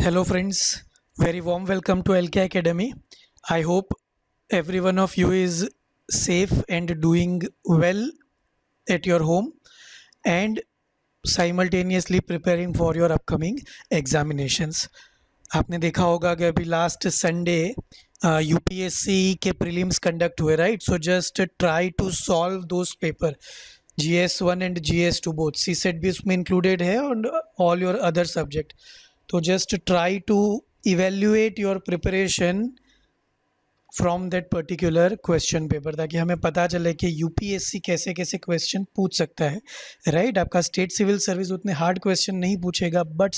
Hello friends very warm welcome to L K academy I hope every one of you is safe and doing well at your home and simultaneously preparing for your upcoming examinations आपने देखा होगा कि अभी last Sunday U P S C के prelims conducted हुए right so just try to solve those paper G S one and G S two both CSAT भी उसमें included है and all your other subject तो just try to evaluate your preparation from that particular question paper ताकि हमें पता चले कि UPSC कैसे कैसे क्वेश्चन पूछ सकता है राइट right? आपका स्टेट सिविल सर्विस उतने हार्ड क्वेश्चन नहीं पूछेगा बट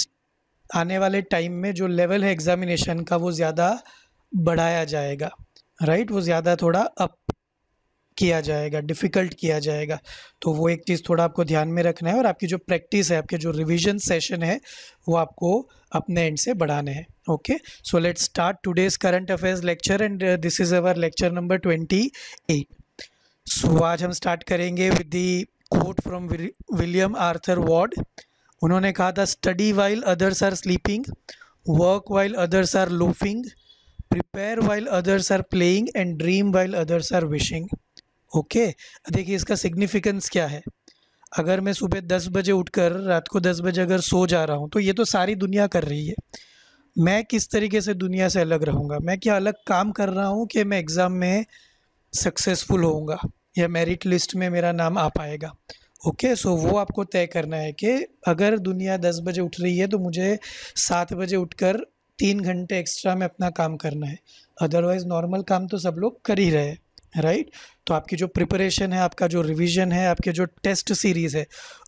आने वाले टाइम में जो लेवल है एग्जामिनेशन का वो ज़्यादा बढ़ाया जाएगा राइट right? वो ज़्यादा थोड़ा अप किया जाएगा डिफ़िकल्ट किया जाएगा तो वो एक चीज़ थोड़ा आपको ध्यान में रखना है और आपकी जो प्रैक्टिस है आपके जो रिविजन सेशन है वो आपको अपने एंड से बढ़ाने हैं okay so let start today's current affairs lecture and this is our lecture number twenty eight so आज हम स्टार्ट करेंगे with the quote from William Arthur Ward उन्होंने कहा था study while others are sleeping work while others are loafing prepare while others are playing and dream while others are wishing okay देखिए इसका significance क्या है अगर मैं सुबह दस बजे उठकर रात को दस बजे अगर सो जा रहा हूँ तो ये तो सारी दुनिया कर रही है मैं किस तरीके से दुनिया से अलग रहूँगा मैं क्या अलग काम कर रहा हूँ कि मैं एग्ज़ाम में सक्सेसफुल होऊंगा या मेरिट लिस्ट में मेरा नाम आ पाएगा ओके okay, सो so वो आपको तय करना है कि अगर दुनिया दस बजे उठ रही है तो मुझे सात बजे उठकर तीन घंटे एक्स्ट्रा में अपना काम करना है अदरवाइज़ नॉर्मल काम तो सब लोग कर ही रहे हैं राइट right? तो आपकी जो प्रिपरेशन है आपका जो रिवीजन है आपके जो टेस्ट सीरीज़ है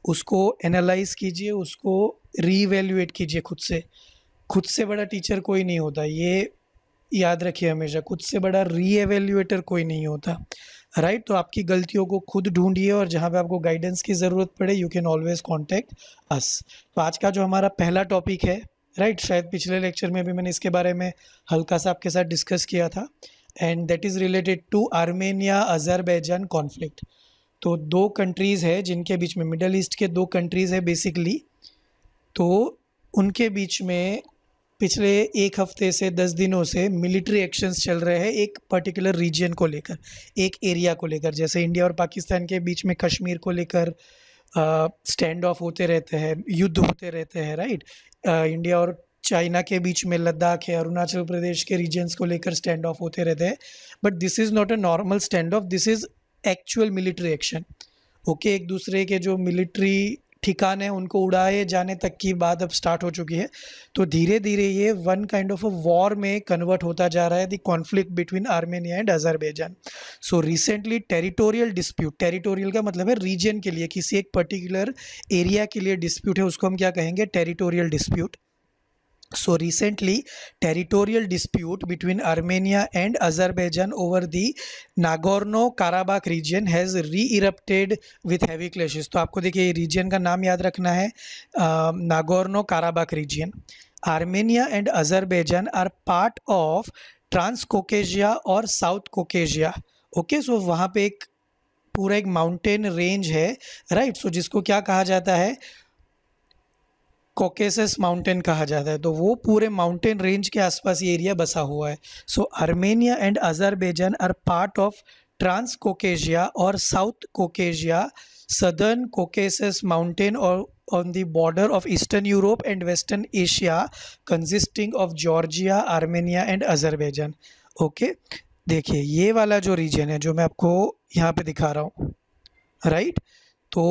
उसको एनालाइज कीजिए उसको रीवेल्यूएट कीजिए खुद से खुद से बड़ा टीचर कोई नहीं होता ये याद रखिए हमेशा खुद से बड़ा रीएवेल्यूएटर कोई नहीं होता राइट right? तो आपकी गलतियों को खुद ढूंढिए और जहाँ पे आपको गाइडेंस की ज़रूरत पड़े you can always contact us तो आज का जो हमारा पहला टॉपिक है राइट right? शायद पिछले लेक्चर में भी मैंने इसके बारे में हल्का सा आपके साथ डिस्कस किया था and that is related to Armenia Azerbaijan conflict तो दो कंट्रीज़ है जिनके बीच में मिडल ईस्ट के दो कंट्रीज़ है बेसिकली तो उनके बीच में पिछले एक हफ्ते से दस दिनों से मिलिट्री एक्शंस चल रहे हैं एक पर्टिकुलर रीजन को लेकर एक एरिया को लेकर जैसे इंडिया और पाकिस्तान के बीच में कश्मीर को लेकर स्टैंड uh, ऑफ होते रहते हैं युद्ध होते रहते हैं राइट आ, इंडिया और चाइना के बीच में लद्दाख है अरुणाचल प्रदेश के रीजन्स को लेकर स्टैंड ऑफ होते रहते हैं but this is not a normal stand off this is actual military action okay एक दूसरे के जो मिलिट्री ठिकाने उनको उड़ाए जाने तक की बात अब स्टार्ट हो चुकी है तो धीरे धीरे ये one kind of a war में कन्वर्ट होता जा रहा है the conflict between Armenia and Azerbaijan so recently territorial dispute territorial का मतलब है रीजन के लिए किसी एक पर्टिकुलर एरिया के लिए डिस्प्यूट है उसको हम क्या कहेंगे territorial dispute So recently, territorial dispute between Armenia and Azerbaijan over the Nagorno-Karabakh region has re-erupted with heavy clashes. to aapko dekhiye ये region का नाम याद रखना है Nagorno-Karabakh region. Armenia and Azerbaijan are part of Transcaucasia or South Caucasia. okay so wahan pe ek pura ek mountain range hai right? so, jisko kya kaha jata hai Caucasus mountain कहा जाता है तो वो पूरे mountain range के आसपास ये area बसा हुआ है so Armenia and Azerbaijan are part of Transcaucasia और South Caucasia southern Caucasus mountain और on the border of eastern Europe and western Asia consisting of Georgia Armenia and Azerbaijan okay देखिए ये वाला जो reason है जो मैं आपको यहाँ पे दिखा रहा हूँ राइट right? तो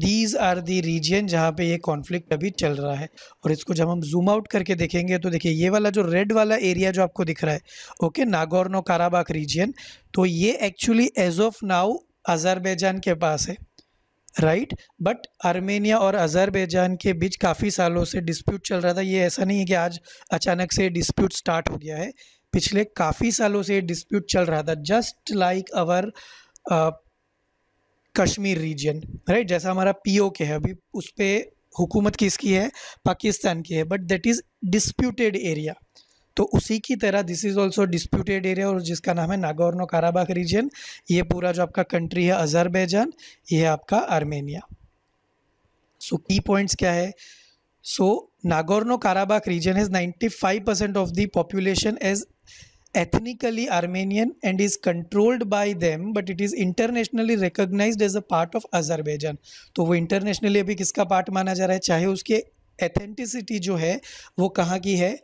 दीज आर दी रीजन जहाँ पे ये कॉन्फ्लिक्ट अभी चल रहा है और इसको जब हम जूम आउट करके देखेंगे तो देखिए ये वाला जो रेड वाला एरिया जो आपको दिख रहा है ओके नागोर्नो काराबाग रीजन तो ये actually as of now Azerbaijan के पास है राइट बट आर्मेनिया और अजरबैजान के बीच काफ़ी सालों से डिस्प्यूट चल रहा था ये ऐसा नहीं है कि आज अचानक से डिस्प्यूट स्टार्ट हो गया है पिछले काफ़ी सालों से ये डिस्प्यूट चल रहा था just like our Kashmir region right जैसा हमारा पी ओ के है अभी उस पर हुकूमत किसकी है पाकिस्तान की है but that is disputed area तो उसी की तरह this is also disputed area और जिसका नाम है नागोर्नो काराबाग रीजन ये पूरा जो आपका कंट्री है अजरबैजान ये है आपका आर्मेनिया सो की पॉइंट्स क्या है so Nagorno Karabakh region has 95% of the population as ethnically Armenian and is controlled by them but it is internationally recognized as a part of Azerbaijan तो वो internationally अभी किसका पार्ट माना जा रहा है चाहे उसकी एथेंटिसिटी जो है वो कहाँ की है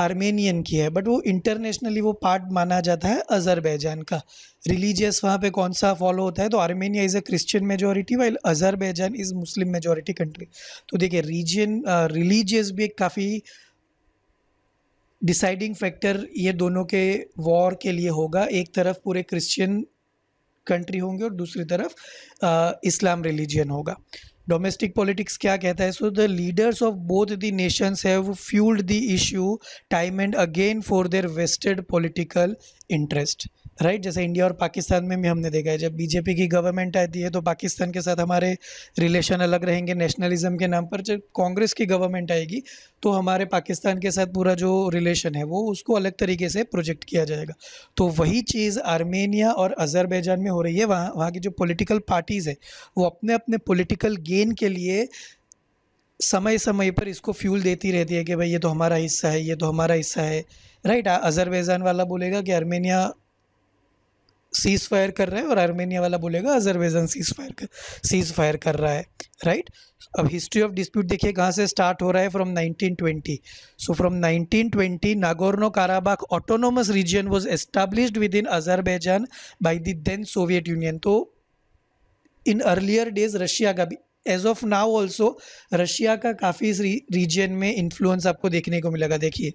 आर्मेनियन की है बट वो इंटरनेशनली वो पार्ट माना जाता है अजरबैजान का रिलीजियस वहाँ पे कौन सा फॉलो होता है तो Armenia is a Christian majority while Azerbaijan is Muslim majority country तो देखिए रीजन रिलीजियस भी एक काफ़ी डिसाइडिंग फैक्टर ये दोनों के वॉर के लिए होगा एक तरफ पूरे क्रिश्चियन कंट्री होंगे और दूसरी तरफ इस्लाम रिलीजन होगा डोमेस्टिक पॉलिटिक्स क्या कहता है so the leaders of both the nations have fuelled the issue time and again for their vested political interest right जैसे इंडिया और पाकिस्तान में भी हमने देखा है जब बीजेपी की गवर्नमेंट आती है तो पाकिस्तान के साथ हमारे रिलेशन अलग रहेंगे नेशनलिज्म के नाम पर जब कांग्रेस की गवर्नमेंट आएगी तो हमारे पाकिस्तान के साथ पूरा जो रिलेशन है वो उसको अलग तरीके से प्रोजेक्ट किया जाएगा तो वही चीज़ आर्मेनिया और अज़रबैजान में हो रही है वहाँ वहाँ की जो पोलिटिकल पार्टीज़ है वो अपने अपने पोलिटिकल गेन के लिए समय समय पर इसको फ्यूल देती रहती है कि भाई ये तो हमारा हिस्सा है ये तो हमारा हिस्सा है राइट अज़रबैजान वाला बोलेगा कि आर्मेनिया सीज़ फायर कर रहा है और आर्मेनिया वाला बोलेगा अजरबैजान सीज़ फायर कर सीज़ फायर कर रहा है राइट अब हिस्ट्री ऑफ डिस्प्यूट देखिए कहाँ से स्टार्ट हो रहा है from 1920 so from 1920 Nagorno Karabakh autonomous region was establish within Azerbaijan by the then Soviet Union तो इन अर्लियर डेज रशिया का भी as of now also Russia का काफ़ी इस रीजन में इन्फ्लुएंस आपको देखने को मिलेगा देखिए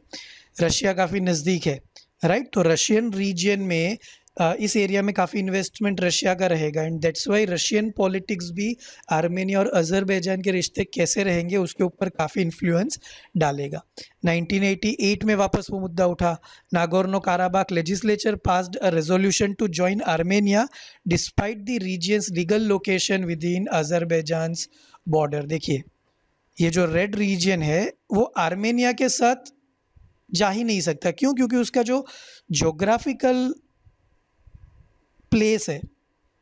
रशिया काफ़ी नज़दीक है राइट right? तो रशियन रीजन में इस एरिया में काफ़ी इन्वेस्टमेंट रशिया का रहेगा and that's why Russian politics भी आर्मेनिया और अजरबैजान के रिश्ते कैसे रहेंगे उसके ऊपर काफ़ी इन्फ्लुएंस डालेगा 1988 में वापस वो मुद्दा उठा Nagorno Karabakh legislature passed a resolution to join Armenia despite the region's legal location within Azerbaijan border देखिए ये जो रेड रीजन है वो आर्मेनिया के साथ जा ही नहीं सकता क्यों क्योंकि उसका जो जोग्राफिकल प्लेस है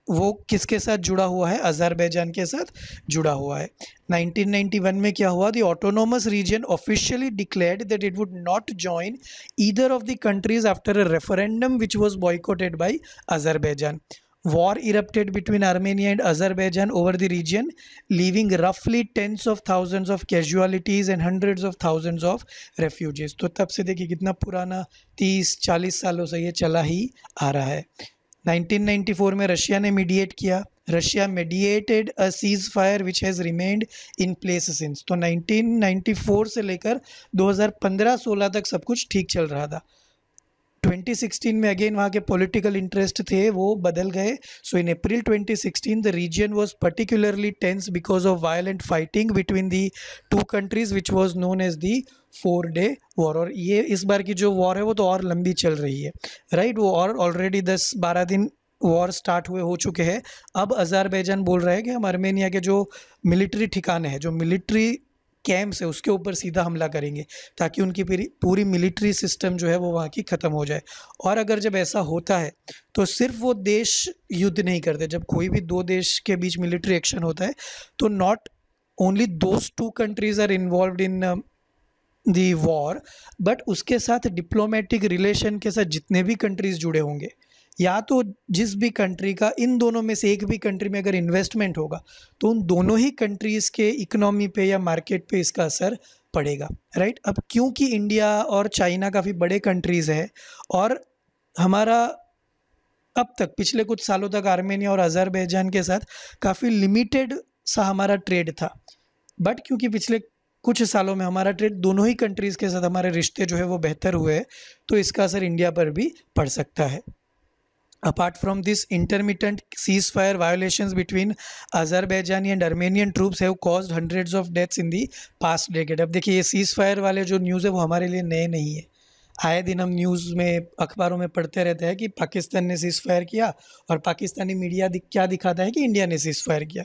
वो किसके साथ जुड़ा हुआ है अजहरबैजान के साथ जुड़ा हुआ है 1991 में क्या हुआ the autonomous region officially declared that it would not join either of the countries after a referendum which was boycotted by Azerbaijan war erupted between Armenia and Azerbaijan over the region leaving रफली tens of thousand of casualties and hundred of thousands of refugees तो तब से देखिए कितना पुराना तीस चालीस सालों से ये चला ही आ रहा है 1994 में रशिया ने मीडिएट किया Russia mediated a ceasefire which has remained in place since तो 1994 से लेकर 2015-16 तक सब कुछ ठीक चल रहा था 2016 में अगेन वहाँ के पॉलिटिकल इंटरेस्ट थे वो बदल गए so in April 2016 the region was particularly tense because of violent fighting between the two countries which was known as the four day war और ये इस बार की जो वॉर है वो तो और लंबी चल रही है राइट right? वो और ऑलरेडी दस बारह दिन वॉर स्टार्ट हुए हो चुके हैं अब अजहरबैजान बोल रहे हैं कि हम आर्मेनिया के जो मिलिट्री ठिकाने हैं जो मिलिट्री कैंप्स है उसके ऊपर सीधा हमला करेंगे ताकि उनकी पूरी मिलिट्री सिस्टम जो है वो वहाँ की ख़त्म हो जाए और अगर जब ऐसा होता है तो सिर्फ वो देश युद्ध नहीं करते जब कोई भी दो देश के बीच मिलिट्री एक्शन होता है तो not only those two countries are involve in the war but उसके साथ डिप्लोमेटिक रिलेशन के साथ जितने भी कंट्रीज़ जुड़े होंगे या तो जिस भी कंट्री का इन दोनों में से एक भी कंट्री में अगर इन्वेस्टमेंट होगा तो उन दोनों ही कंट्रीज़ के इकोनॉमी पे या मार्केट पे इसका असर पड़ेगा राइट अब क्योंकि इंडिया और चाइना काफ़ी बड़े कंट्रीज़ है और हमारा अब तक पिछले कुछ सालों तक आर्मेनिया और अजरबैजान के साथ काफ़ी लिमिटेड सा हमारा ट्रेड था बट क्योंकि पिछले कुछ सालों में हमारा ट्रेड दोनों ही कंट्रीज़ के साथ हमारे रिश्ते जो है वो बेहतर हुए हैं तो इसका असर इंडिया पर भी पड़ सकता है Apart from this, intermittent ceasefire violations between Azerbaijani and Armenian troops have caused hundreds of deaths in the past decade. ab dekhiye ये ceasefire wale jo news hai wo hamare liye naye nahi hai आए दिन हम news में अखबारों में पढ़ते रहते हैं कि पाकिस्तान ने सीज़ फायर किया और पाकिस्तानी मीडिया दिख, क्या दिखाता है कि इंडिया ने सीज़ किया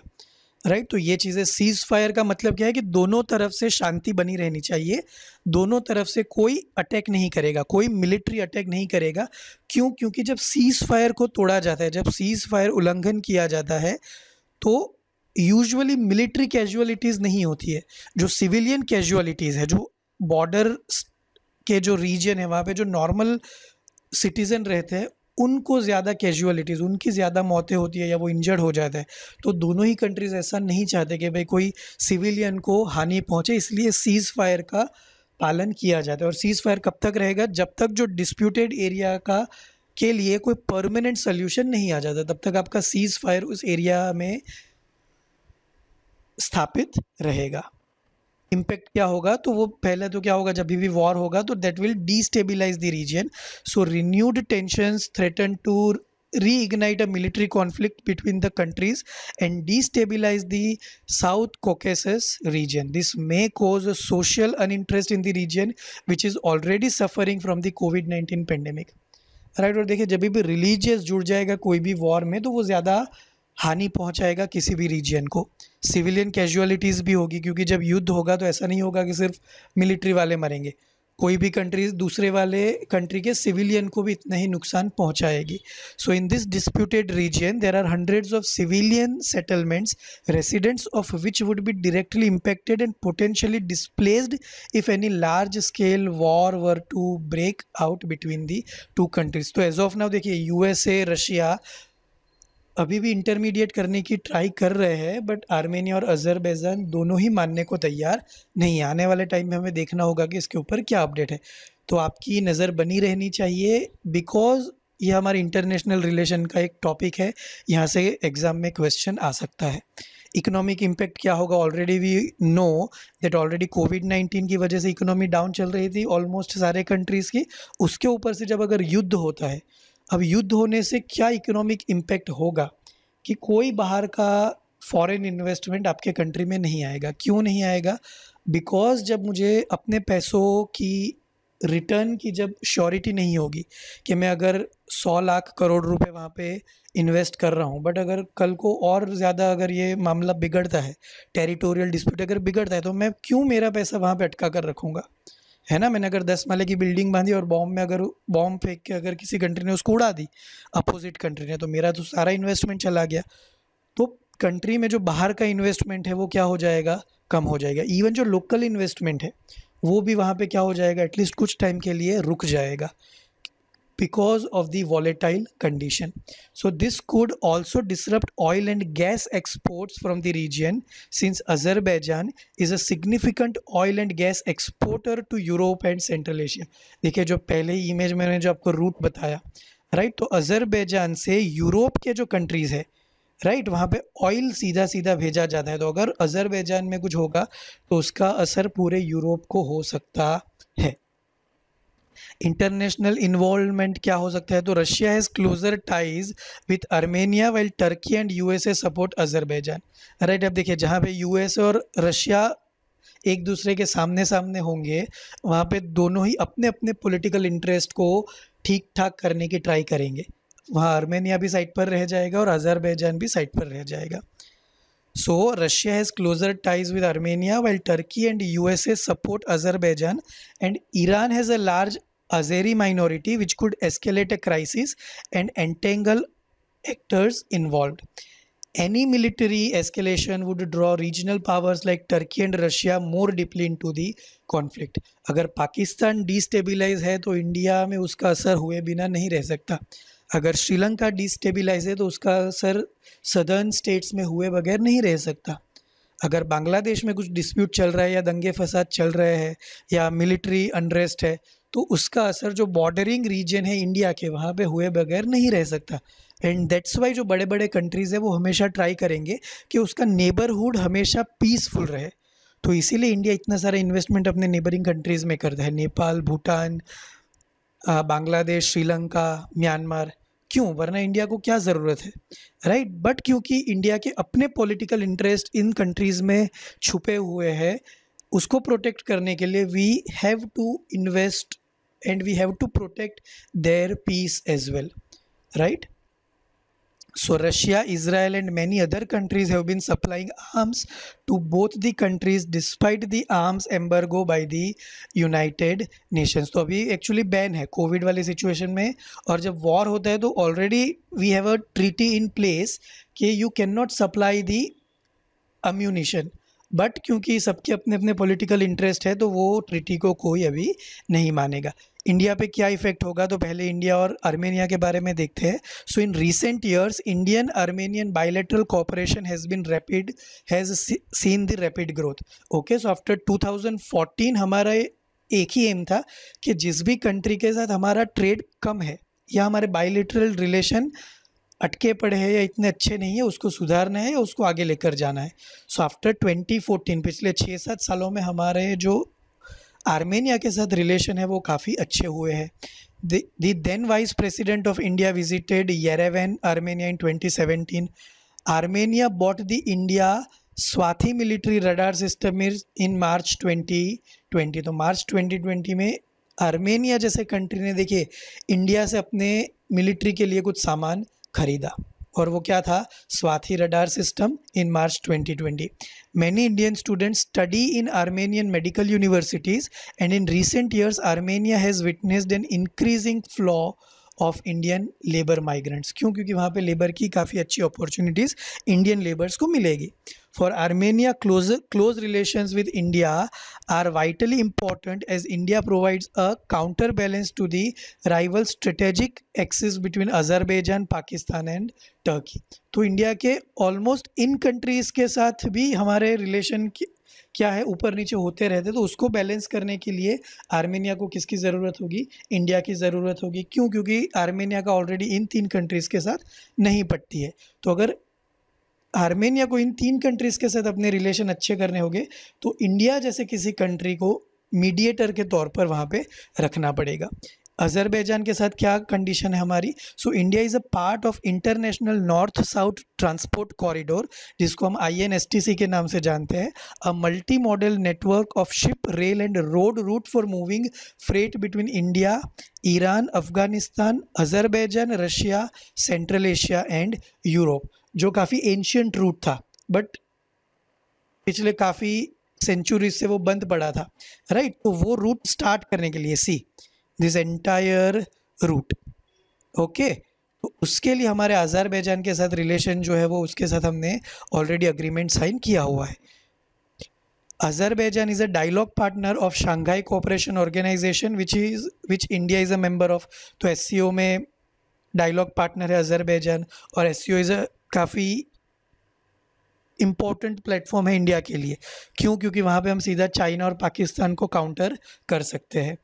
राइट तो ये चीज़ें सीज फायर का मतलब क्या है कि दोनों तरफ से शांति बनी रहनी चाहिए दोनों तरफ से कोई अटैक नहीं करेगा कोई मिलिट्री अटैक नहीं करेगा क्यों क्योंकि जब सीज फायर को तोड़ा जाता है जब सीज फायर उल्लंघन किया जाता है तो यूजुअली मिलिट्री कैजुअलिटीज़ नहीं होती है जो सिविलियन कैजुअलिटीज़ है जो बॉर्डर के जो रीजन है वहाँ पे जो नॉर्मल सिटीज़न रहते हैं उनको ज़्यादा कैजुअलिटीज़ उनकी ज़्यादा मौतें होती है या वो इंजर्ड हो जाते हैं तो दोनों ही कंट्रीज़ ऐसा नहीं चाहते कि भाई कोई सिविलियन को हानि पहुँचे इसलिए सीज़ फायर का पालन किया जाता है और सीज़ फायर कब तक रहेगा जब तक जो डिस्प्यूटेड एरिया का के लिए कोई परमानेंट सोल्यूशन नहीं आ जाता तब तक आपका सीज़ फायर उस एरिया में स्थापित रहेगा इम्पैक्ट क्या होगा तो वो पहले तो क्या होगा जब भी वॉर होगा तो that will de destabilize the region so renewed tension threaten to reignite a military conflict between the countries and destabilize the South Caucasus region this may cause social un interest in the region which is already suffering from the COVID nineteen pandemic right और देखिए जब भी religious जुड़ जाएगा कोई भी war में तो वो ज़्यादा हानि पहुंचाएगा किसी भी रीजन को सिविलियन कैजुअलिटीज़ भी होगी क्योंकि जब युद्ध होगा तो ऐसा नहीं होगा कि सिर्फ मिलिट्री वाले मरेंगे कोई भी कंट्री दूसरे वाले कंट्री के सिविलियन को भी इतना ही नुकसान पहुंचाएगी so in this disputed region there are hundreds of civilian settlements residents of which would be directly impacted and potentially displaced if any large scale war were to break out between the two countries तो as of now देखिए USA Russia अभी भी intermediate करने की try कर रहे हैं but Armenia और अजरबैजान दोनों ही मानने को तैयार नहीं आने वाले टाइम में हमें देखना होगा कि इसके ऊपर क्या अपडेट है तो आपकी नज़र बनी रहनी चाहिए बिकॉज यह हमारे इंटरनेशनल रिलेशन का एक टॉपिक है यहाँ से एग्ज़ाम में क्वेश्चन आ सकता है इकोनॉमिक इम्पैक्ट क्या होगा already we know that already COVID nineteen की वजह से इकोनॉमी डाउन चल रही थी ऑलमोस्ट सारे कंट्रीज़ की उसके ऊपर से जब अगर युद्ध होता है अब युद्ध होने से क्या इकोनॉमिक इम्पैक्ट होगा कि कोई बाहर का फॉरेन इन्वेस्टमेंट आपके कंट्री में नहीं आएगा क्यों नहीं आएगा बिकॉज जब मुझे अपने पैसों की रिटर्न की जब श्योरिटी नहीं होगी कि मैं अगर सौ लाख करोड़ रुपए वहाँ पे इन्वेस्ट कर रहा हूँ बट अगर कल को और ज़्यादा अगर ये मामला बिगड़ता है टेरिटोरियल डिस्प्यूट अगर बिगड़ता है तो मैं क्यों मेरा पैसा वहाँ पे अटका कर रखूँगा है ना मैंने अगर दस माले की बिल्डिंग बांधी और बॉम्ब में अगर बॉम्ब फेंक के अगर किसी कंट्री ने उसको उड़ा दी अपोजिट कंट्री ने तो मेरा तो सारा इन्वेस्टमेंट चला गया तो कंट्री में जो बाहर का इन्वेस्टमेंट है वो क्या हो जाएगा कम हो जाएगा इवन जो लोकल इन्वेस्टमेंट है वो भी वहाँ पे क्या हो जाएगा एटलीस्ट कुछ टाइम के लिए रुक जाएगा because of the volatile condition. So this could also disrupt oil and gas exports from the region since Azerbaijan is a significant oil and gas exporter to Europe and Central Asia. dekhiye jo pehle ही image मैंने जो आपको root बताया right तो Azerbaijan से Europe के जो countries है राइट वहाँ पे ऑयल सीधा सीधा भेजा जाता है तो अगर अज़रबैजान में कुछ होगा तो उसका असर पूरे यूरोप को हो सकता है इंटरनेशनल इन्वॉल्वमेंट क्या हो सकता है तो Russia has closer ties with Armenia well Turkey and U S A support Azerbaijan right अब देखिए जहाँ पे एस और रशिया एक दूसरे के सामने सामने होंगे वहाँ पे दोनों ही अपने अपने पॉलिटिकल इंटरेस्ट को ठीक ठाक करने की ट्राई करेंगे वहाँ आर्मेनिया भी साइड पर रह जाएगा और अजरबैजान भी साइड पर रह जाएगा so Russia has closer ties with Armenia well Turkey and U S A support Azerbaijan and Iran has a large Azeri minority, which could escalate a crisis and entangle actors involved. Any military escalation would draw regional powers like Turkey and Russia more deeply into the conflict. agar pakistan destabilize hai to india mein uska asar hue bina nahi reh sakta agar sri lanka destabilize hai to uska asar southern states mein hue bagair nahi reh sakta अगर बांग्लादेश में कुछ dispute चल रहा है या दंगे फसाद चल रहे हैं या मिलिट्री अनरेस्ट है तो उसका असर जो बॉर्डरिंग रीजन है इंडिया के वहाँ पे हुए बगैर नहीं रह सकता एंड दैट्स वाई जो बड़े बड़े कंट्रीज़ है वो हमेशा ट्राई करेंगे कि उसका नेबरहुड हमेशा पीसफुल रहे तो इसीलिए इंडिया इतना सारा इन्वेस्टमेंट अपने नेबरिंग कंट्रीज़ में करता है नेपाल भूटान बांग्लादेश श्रीलंका म्यांमार क्यों वरना इंडिया को क्या ज़रूरत है राइट बट क्योंकि इंडिया के अपने पॉलिटिकल इंटरेस्ट इन कंट्रीज़ में छुपे हुए हैं उसको प्रोटेक्ट करने के लिए we have to invest and we have to protect their peace as well right so Russia, Israel and many other countries have been supplying arms to both the countries despite the arms embargo by the United Nations तो अभी actually ban है COVID वाली situation में और जब war होता है तो already we have a treaty in place कि you can not supply the ammunition but क्योंकि सबके अपने अपने पॉलिटिकल इंटरेस्ट है तो वो ट्रीटी को कोई अभी नहीं मानेगा इंडिया पे क्या इफेक्ट होगा तो पहले इंडिया और आर्मेनिया के बारे में देखते हैं so in recent years Indian Armenian bilateral cooperation has been rapid has seen the rapid growth okay so after 2014 हमारा एक ही एम था कि जिस भी कंट्री के साथ हमारा ट्रेड कम है या हमारे बायोलेट्रल रिलेशन अटके पड़े हैं या इतने अच्छे नहीं है उसको सुधारना है या उसको आगे लेकर जाना है सो आफ्टर 2014 पिछले छः सात सालों में हमारे जो आर्मेनिया के साथ रिलेशन है वो काफ़ी अच्छे हुए हैं the then vice president of India visited Yerevan Armenia in 2017 Armenia bought the India Swathi military radar system in March 2020 तो मार्च 2020 में आर्मेनिया जैसे कंट्री ने देखिए इंडिया से अपने मिलिट्री के लिए कुछ सामान खरीदा और वो क्या था Swathi radar system in March 2020 many Indian students study in Armenian medical universities and in recent years Armenia has witnessed an increasing flow of Indian labour migrants क्यों क्योंकि वहाँ पे लेबर की काफ़ी अच्छी अपॉर्चुनिटीज़ इंडियन लेबर्स को मिलेगी for Armenia close close relation with India are vitally important as India provides a counter balance to the rival strategic axis between Azerbaijan Pakistan and Turkey तो इंडिया के ऑलमोस्ट इन countries के साथ भी हमारे relation की क्या है ऊपर नीचे होते रहते तो उसको बैलेंस करने के लिए आर्मेनिया को किसकी ज़रूरत होगी इंडिया की ज़रूरत होगी क्यों क्योंकि आर्मेनिया का ऑलरेडी इन तीन कंट्रीज़ के साथ नहीं पटती है तो अगर आर्मेनिया को इन तीन कंट्रीज़ के साथ अपने रिलेशन अच्छे करने होंगे तो इंडिया जैसे किसी कंट्री को मीडिएटर के तौर पर वहाँ पे रखना पड़ेगा अजरबैजान के साथ क्या कंडीशन है हमारी so India is a part of international north south transport corridor जिसको हम आईएनएसटीसी के नाम से जानते हैं a multi modal network of ship rail and road route for moving freight between India Iran Afghanistan Azerbaijan Russia Central Asia and Europe जो काफ़ी ancient root था बट पिछले काफ़ी सेंचुरीज से वो बंद पड़ा था राइट right? तो वो रूट स्टार्ट करने के लिए see this entire route okay तो उसके लिए हमारे आज़ारबैजान के साथ रिलेशन जो है वो उसके साथ हमने ऑलरेडी अग्रीमेंट साइन किया हुआ है Azerbaijan is a dialogue partner of Shanghai Cooperation Organisation which is which India is a member of तो एस में डायलॉग पार्टनर है अजरबैजान और एस सी इज़ काफ़ी इम्पोर्टेंट प्लेटफॉर्म है इंडिया के लिए क्यों क्योंकि वहाँ पे हम सीधा चाइना और पाकिस्तान को काउंटर कर सकते हैं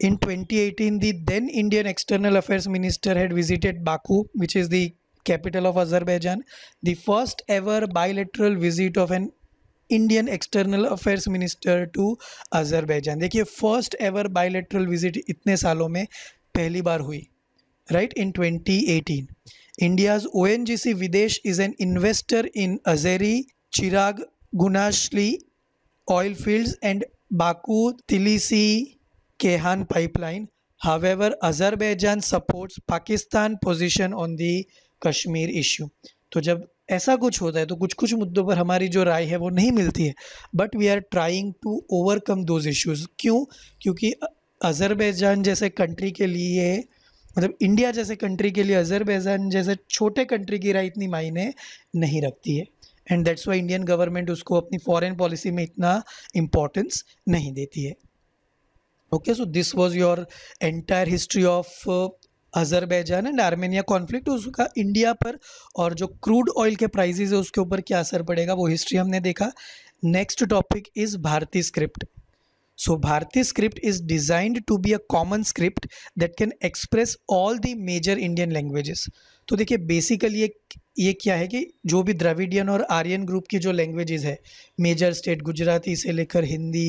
In 2018, the then Indian External Affairs Minister had visited Baku, which is the capital of Azerbaijan, the first ever bilateral visit of an Indian external affairs minister to Azerbaijan देखिए first ever bilateral visit इतने सालों में पहली बार हुई right in twenty eighteen India's O N G C Videsh is an investor in Azeri Chirag Gunashli oil fields and Baku Tbilisi Kehan pipeline. However, Azerbaijan supports Pakistan position on the Kashmir issue. तो जब ऐसा कुछ होता है तो कुछ कुछ मुद्दों पर हमारी जो राय है वो नहीं मिलती है but we are trying to overcome those issues क्यों क्योंकि अज़रबैजान जैसे कंट्री के लिए मतलब इंडिया जैसे कंट्री के लिए अज़रबैजान जैसे छोटे कंट्री की राय इतनी मायने नहीं रखती है and that's why Indian government उसको अपनी फॉरेन पॉलिसी में इतना इम्पोर्टेंस नहीं देती है okay so this was your entire history of Azerbaijan and Armenia conflict उसका इंडिया पर और जो क्रूड ऑयल के प्राइजेज है उसके ऊपर क्या असर पड़ेगा वो हिस्ट्री हमने देखा next topic is Bharatiya script so Bharati script is designed to be a common script that can express all the major Indian languages तो देखिए बेसिकली ये ये क्या है कि जो भी द्रविडियन और आर्यन ग्रुप की जो लैंग्वेजेस है मेजर स्टेट गुजराती से लेकर हिंदी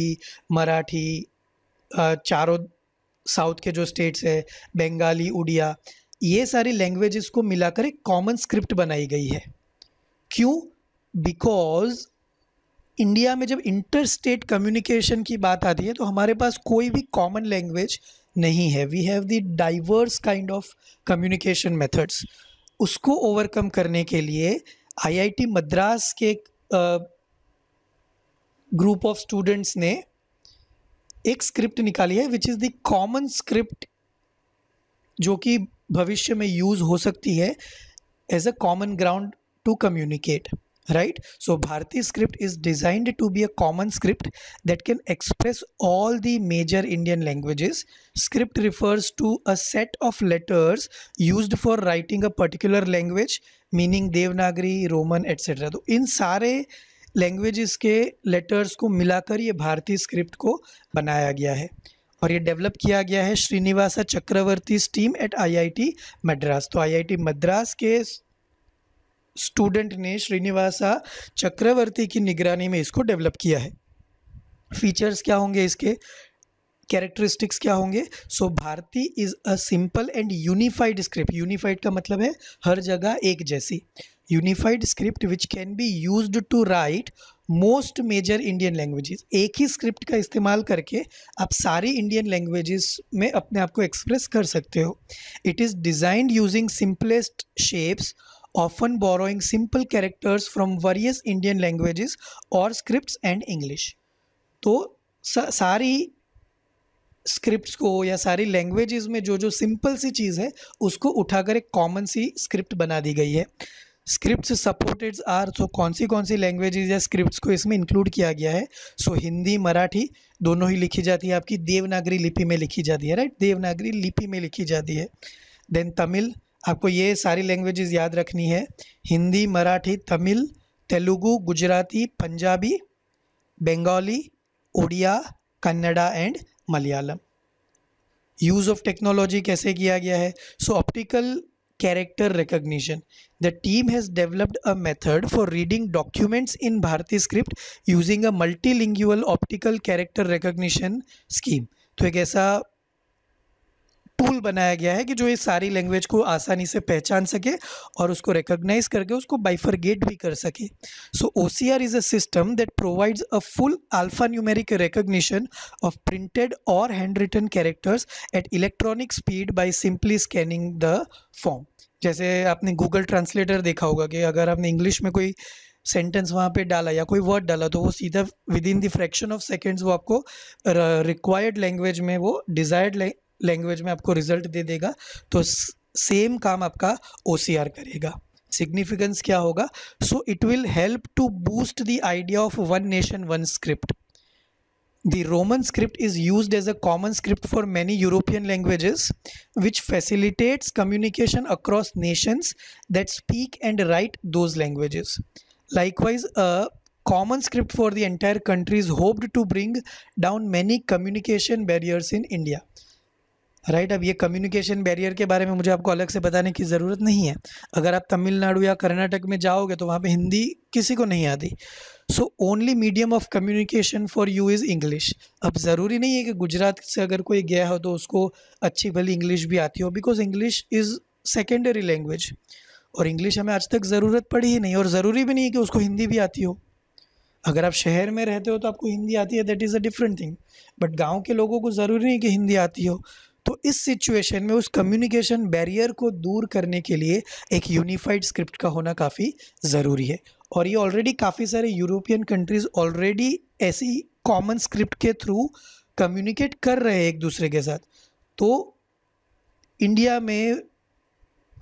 मराठी चारों साउथ के जो स्टेट्स है बंगाली उड़िया ये सारी लैंग्वेजेस को मिलाकर एक कॉमन स्क्रिप्ट बनाई गई है क्यों बिकॉज इंडिया में जब इंटर स्टेट कम्युनिकेशन की बात आती है तो हमारे पास कोई भी कॉमन लैंग्वेज नहीं है we have the diverse kind of communication methods उसको ओवरकम करने के लिए आईआईटी मद्रास के एक ग्रुप ऑफ स्टूडेंट्स ने एक स्क्रिप्ट निकाली है which is the common script जो कि भविष्य में यूज हो सकती है as a common ground to communicate right so Bharatiya script is designed to be a common script that can express all the major Indian languages script refers to a set of letters use for writing a particular language meaning Devanagari Roman etcetera तो इन सारे languages के letters को मिलाकर ये भारतीय script को बनाया गया है और ये डेवलप किया गया है Srinivasa Chakravarti team at IIT Madras तो आईआईटी मद्रास के स्टूडेंट ने श्रीनिवासा चक्रवर्ती की निगरानी में इसको डेवलप किया है फीचर्स क्या होंगे इसके कैरेक्टरिस्टिक्स क्या होंगे so Bharati is a simple and unified script unified का मतलब है हर जगह एक जैसी unified script which can be use to write most major Indian languages एक ही स्क्रिप्ट का इस्तेमाल करके आप सारी इंडियन लैंग्वेजेस में अपने आप को एक्सप्रेस कर सकते हो it is designed using simplest shapes often borrowing simple characters from various Indian languages और स्क्रिप्ट एंड इंग्लिश तो सारी स्क्रिप्ट को या सारी लैंग्वेजेस में जो जो सिंपल सी चीज़ है उसको उठाकर एक कॉमन सी स्क्रिप्ट बना दी गई है स्क्रिप्ट सपोर्टेड आर तो कौन सी कौन सी लैंग्वेजेज या स्क्रिप्ट को इसमें इंक्लूड किया गया है सो so, हिंदी मराठी दोनों ही लिखी जाती है आपकी देवनागरी लिपि में लिखी जाती है राइट देवनागरी लिपि में लिखी जाती है देन तमिल आपको ये सारी लैंग्वेजेस याद रखनी है Hindi Marathi Tamil Telugu Gujarati Punjabi Bengali Oriya Kannada and Malayalam use of technology कैसे किया गया है so optical character recognition. The team has developed a method for reading documents in Bharati script using a multilingual optical character recognition scheme. तो एक ऐसा टूल बनाया गया है कि जो ये सारी लैंग्वेज को आसानी से पहचान सके और उसको रिकॉग्नाइज करके उसको बाइफरगेट भी कर सके so O C R is a system that provides a full alpha numeric recognition of printed और hand written characters at electronic speed by simply scanning the form जैसे आपने गूगल ट्रांसलेटर देखा होगा कि अगर आपने इंग्लिश में कोई सेंटेंस वहाँ पे डाला या कोई वर्ड डाला तो वो सीधा within the fraction of seconds वो आपको रिक्वायर्ड लैंग्वेज में वो डिज़ायर्ड लैंग्वेज में आपको रिजल्ट दे देगा तो सेम काम आपका ओ करेगा सिग्निफिकेंस क्या होगा so it will help to boost the idea of one nation one script the Roman script is use as a common script for many European languages which facilitates communication across nations that speak and write those languages likewise a common script for the entire countries hoped to bring down many communication barriers in India right अब ये communication barrier के बारे में मुझे आपको अलग से बताने की ज़रूरत नहीं है अगर आप तमिलनाडु या कर्नाटक में जाओगे तो वहाँ पे हिंदी किसी को नहीं आती so only medium of communication for you is English अब ज़रूरी नहीं है कि गुजरात से अगर कोई गया हो तो उसको अच्छी भली इंग्लिश भी आती हो because English is secondary language और इंग्लिश हमें आज तक ज़रूरत पड़ी ही नहीं और ज़रूरी भी नहीं है कि उसको हिंदी भी आती हो अगर आप शहर में रहते हो तो आपको हिंदी आती है that is a different thing but गांव के लोगों को ज़रूरी नहीं कि हिंदी आती हो तो इस सिचुएशन में उस कम्युनिकेशन बैरियर को दूर करने के लिए एक यूनिफाइड स्क्रिप्ट का होना काफ़ी ज़रूरी है और ये ऑलरेडी काफ़ी सारे यूरोपियन कंट्रीज़ ऑलरेडी ऐसी कॉमन स्क्रिप्ट के थ्रू कम्युनिकेट कर रहे हैं एक दूसरे के साथ तो इंडिया में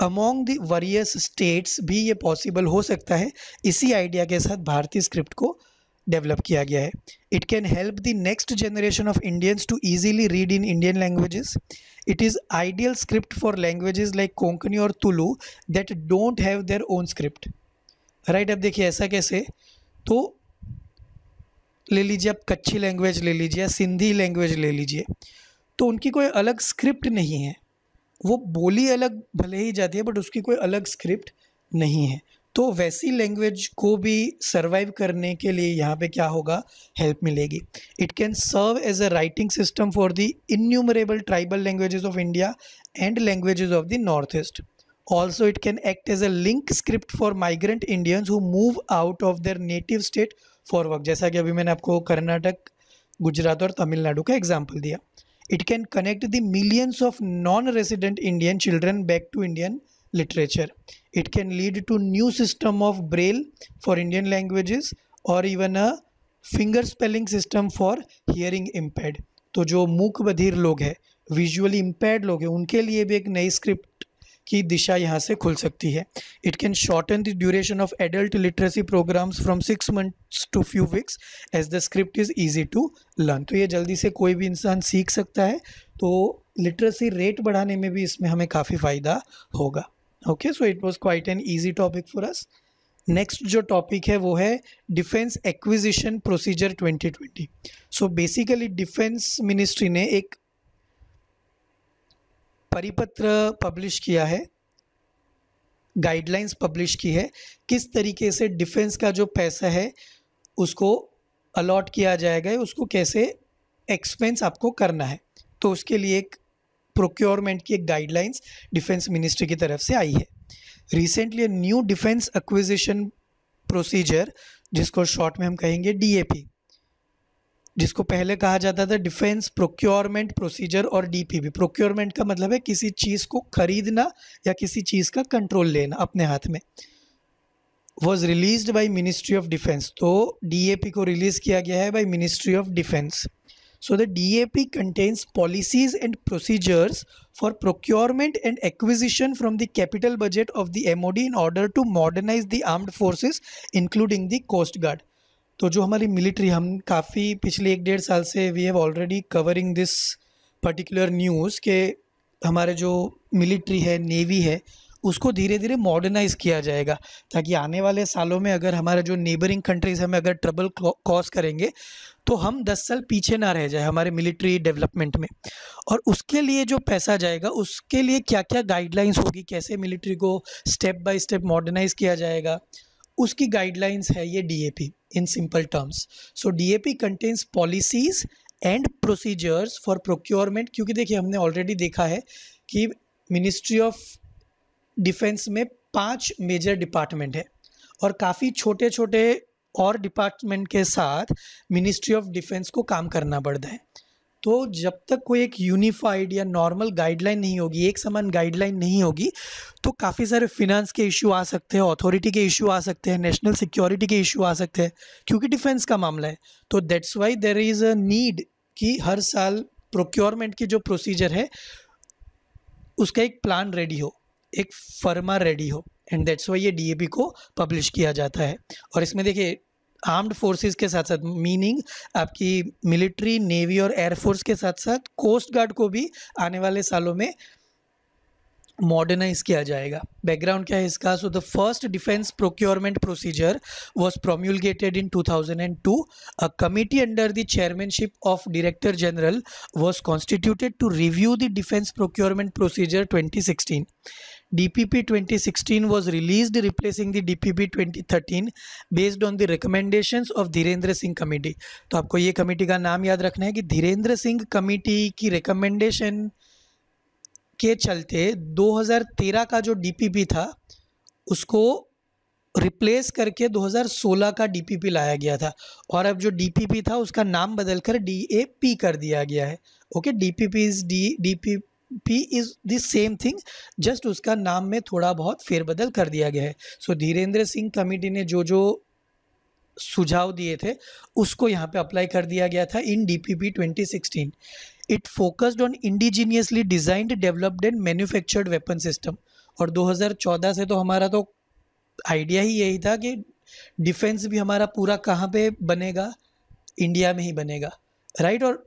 अमोंग द वरियस स्टेट्स भी ये पॉसिबल हो सकता है इसी आइडिया के साथ भारतीय स्क्रिप्ट को डेवलप किया गया है it can help the next generation of Indians to easily read in Indian languages it is ideal script for languages like Konkani और Tulu that don't have their own script right अब देखिए ऐसा कैसे तो ले लीजिए आप कच्ची लैंग्वेज ले लीजिए या सिंधी लैंग्वेज ले लीजिए तो उनकी कोई अलग स्क्रिप्ट नहीं है वो बोली अलग भले ही जाती है बट उसकी कोई अलग स्क्रिप्ट नहीं है तो वैसी लैंग्वेज को भी सर्वाइव करने के लिए यहाँ पे क्या होगा हेल्प मिलेगी it can serve as a writing system for the innumerable tribal languages of India and languages of the north east also it can act as a link script for migrant Indians who move out of their native state for work जैसा कि अभी मैंने आपको कर्नाटक गुजरात और तमिलनाडु का example दिया it can connect the millions of non resident Indian children back to Indian literature. It can lead to new system of braille for Indian languages और even a finger spelling system for hearing impaired तो जो मूक बधिर लोग हैं visually impaired लोग हैं उनके लिए भी एक नई स्क्रिप्ट की दिशा यहाँ से खुल सकती है it can shorten the duration of adult literacy programmes from six months to few weeks as the script is easy to learn तो ये जल्दी से कोई भी इंसान सीख सकता है तो लिटरेसी रेट बढ़ाने में भी इसमें हमें काफ़ी फ़ायदा होगा okay so it was quite an easy topic for us next जो टॉपिक है वो है defence acquisition procedure 2020 so basically defence ministry ने एक परिपत्र पब्लिश किया है गाइडलाइंस पब्लिश की है किस तरीके से डिफेंस का जो पैसा है उसको अलॉट किया जाएगा उसको कैसे एक्सपेंस आपको करना है तो उसके लिए एक प्रोक्योरमेंट की एक गाइडलाइंस डिफेंस मिनिस्ट्री की तरफ से आई है recently new defence acquisition procedure जिसको शॉर्ट में हम कहेंगे डीएपी जिसको पहले कहा जाता था डिफेंस प्रोक्योरमेंट प्रोसीजर और डीपीबी प्रोक्योरमेंट का मतलब है किसी चीज़ को खरीदना या किसी चीज़ का कंट्रोल लेना अपने हाथ में was release by ministry of defence तो डीएपी को रिलीज़ किया गया है by ministry of defence So the DAP contains policies and procedures for procurement and acquisition from the capital budget of the MOD in order to modernize the armed forces including the coast guard. तो जो हमारी military हम काफ़ी पिछले एक डेढ़ साल से we have already covering this particular news के हमारे जो मिलिट्री है नेवी है उसको धीरे धीरे मॉडर्नाइज किया जाएगा ताकि आने वाले सालों में अगर हमारे जो नेबरिंग कंट्रीज़ हमें अगर ट्रबल कॉज करेंगे तो हम दस साल पीछे ना रह जाए हमारे मिलिट्री डेवलपमेंट में और उसके लिए जो पैसा जाएगा उसके लिए क्या क्या गाइडलाइंस होगी कैसे मिलिट्री को स्टेप बाय स्टेप मॉडर्नाइज किया जाएगा उसकी गाइडलाइंस है ये D in simple terms so D A P contains policies and procedures for procurement क्योंकि देखिए हमने ऑलरेडी देखा है कि मिनिस्ट्री ऑफ डिफेंस में पांच मेजर डिपार्टमेंट है और काफ़ी छोटे छोटे और डिपार्टमेंट के साथ मिनिस्ट्री ऑफ डिफेंस को काम करना पड़ता है तो जब तक कोई एक यूनिफाइड या नॉर्मल गाइडलाइन नहीं होगी एक समान गाइडलाइन नहीं होगी तो काफ़ी सारे फिनेंस के इशू आ सकते हैं अथॉरिटी के इशू आ सकते हैं नेशनल सिक्योरिटी के इशू आ सकते हैं क्योंकि डिफेंस का मामला है तो that's why there is a need कि हर साल प्रोक्योरमेंट की जो प्रोसीजर है उसका एक प्लान रेडी हो एक फर्मा रेडी हो एंड दैट्स वाई ये डी को पब्लिश किया जाता है और इसमें देखिए आर्म्ड फोर्सेस के साथ साथ मीनिंग आपकी मिलिट्री नेवी और एयरफोर्स के साथ साथ कोस्ट गार्ड को भी आने वाले सालों में मॉडर्नाइज किया जाएगा बैकग्राउंड क्या है इसका so the first defence procurement procedure was promulgated in 2002 a committee under the chairmanship of director general was constituted to review the defence procurement procedure 2016 DPP 2016 was released replacing the DPP 2013 based on the recommendations of Dhirendra Singh committee तो आपको ये committee का नाम याद रखना है कि Dhirendra Singh committee की रिकमेंडेशन के चलते 2013 का जो डीपीपी था उसको रिप्लेस करके 2016 का डीपीपी लाया गया था और अब जो डीपीपी था उसका नाम बदलकर डीएपी कर दिया गया है okay P is D DP भी is the same thing just उसका नाम में थोड़ा बहुत फेरबदल कर दिया गया है so so, Dhirendra Singh committee ने जो जो सुझाव दिए थे उसको यहाँ पे अप्लाई कर दिया गया था in D P twenty sixteen it focused on indigenously designed developed and manufactured weapon system और 2014 से तो हमारा तो आइडिया ही यही था कि डिफेंस भी हमारा पूरा कहाँ पे बनेगा इंडिया में ही बनेगा राइट और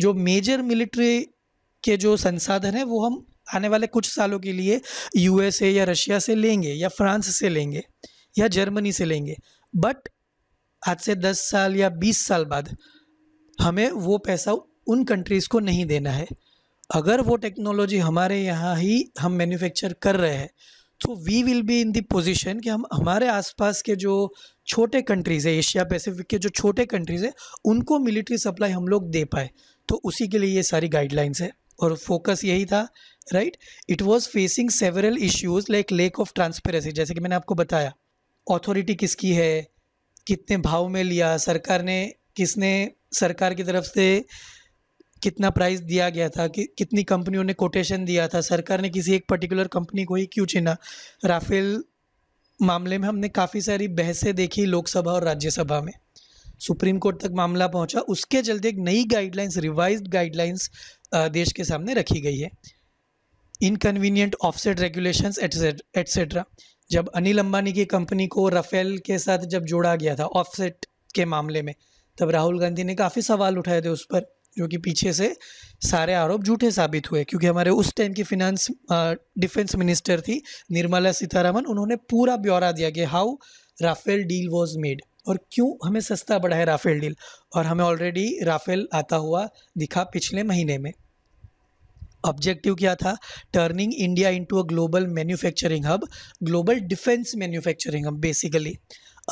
जो मेजर मिलिट्री के जो संसाधन हैं वो हम आने वाले कुछ सालों के लिए यूएसए या रशिया से लेंगे या फ्रांस से लेंगे या जर्मनी से लेंगे बट आज से दस साल या बीस साल बाद हमें वो पैसा उन कंट्रीज़ को नहीं देना है अगर वो टेक्नोलॉजी हमारे यहाँ ही हम मैन्युफैक्चर कर रहे हैं तो we will be in the position कि हम हमारे आसपास के जो छोटे कंट्रीज़ है एशिया पैसिफिक के जो छोटे कंट्रीज़ है उनको मिलिट्री सप्लाई हम लोग दे पाए तो उसी के लिए ये सारी गाइडलाइंस है और फोकस यही था right it was facing several issues like lack of transparency जैसे कि मैंने आपको बताया ऑथोरिटी किसकी है कितने भाव में लिया सरकार ने किसने सरकार की तरफ से कितना प्राइस दिया गया था कि कितनी कंपनियों ने कोटेशन दिया था सरकार ने किसी एक पर्टिकुलर कंपनी को ही क्यों चुना राफेल मामले में हमने काफ़ी सारी बहसें देखी लोकसभा और राज्यसभा में सुप्रीम कोर्ट तक मामला पहुंचा उसके चलते एक नई गाइडलाइंस रिवाइज्ड गाइडलाइंस देश के सामने रखी गई है इनकन्वीनियंट ऑफसेट रेगुलेशंस एटसेट्रा जब अनिल अंबानी की कंपनी को राफेल के साथ जब जोड़ा गया था ऑफसेट के मामले में तब राहुल गांधी ने काफ़ी सवाल उठाए थे उस पर जो कि पीछे से सारे आरोप झूठे साबित हुए क्योंकि हमारे उस टाइम की फिनेंस डिफेंस मिनिस्टर थी निर्मला सीतारामन उन्होंने पूरा ब्यौरा दिया कि how Rafale deal was made और क्यों हमें सस्ता पड़ा है राफेल डील और हमें ऑलरेडी राफेल आता हुआ दिखा पिछले महीने में ऑब्जेक्टिव क्या था turning India into a global manufacturing hub global defence manufacturing hub basically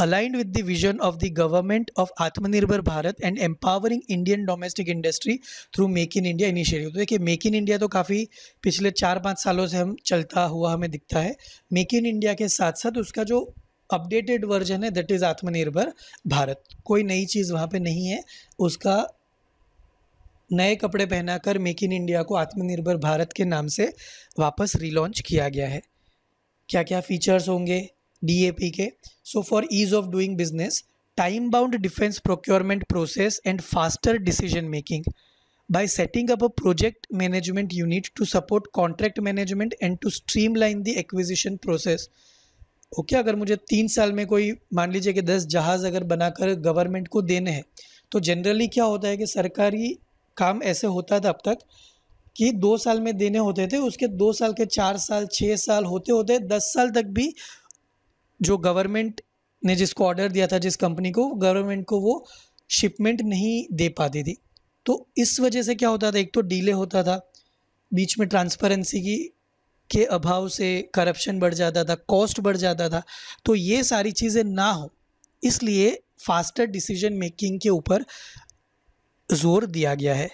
aligned with the vision of the government of Atmanirbhar Bharat and empowering Indian domestic industry through make in India initiative तो देखिए make in India तो काफ़ी पिछले चार पाँच सालों से हम चलता हुआ हमें दिखता है मेक इन इंडिया के साथ साथ उसका जो अपडेटेड वर्जन है दैट इज़ आत्मनिर्भर भारत कोई नई चीज़ वहाँ पे नहीं है उसका नए कपड़े पहनाकर मेक इन इंडिया को आत्मनिर्भर भारत के नाम से वापस रिलॉन्च किया गया है क्या क्या फीचर्स होंगे डी के so for ease of doing business time bound defence procurement process and faster decision making setting up a project management unit to support contract management and to streamline the acquisition process okay अगर मुझे तीन साल में कोई मान लीजिए कि दस जहाज़ अगर बनाकर गवर्नमेंट को देने हैं तो जनरली क्या होता है कि सरकारी काम ऐसे होता था अब तक कि दो साल में देने होते थे उसके दो साल के चार साल छः साल होते होते दस साल तक भी जो गवर्नमेंट ने जिसको ऑर्डर दिया था जिस कंपनी को गवर्नमेंट को वो शिपमेंट नहीं दे पाती थी तो इस वजह से क्या होता था एक तो डीले होता था बीच में ट्रांसपेरेंसी की के अभाव से करप्शन बढ़ जाता था कॉस्ट बढ़ जाता था तो ये सारी चीज़ें ना हो इसलिए फास्टर डिसीजन मेकिंग के ऊपर जोर दिया गया है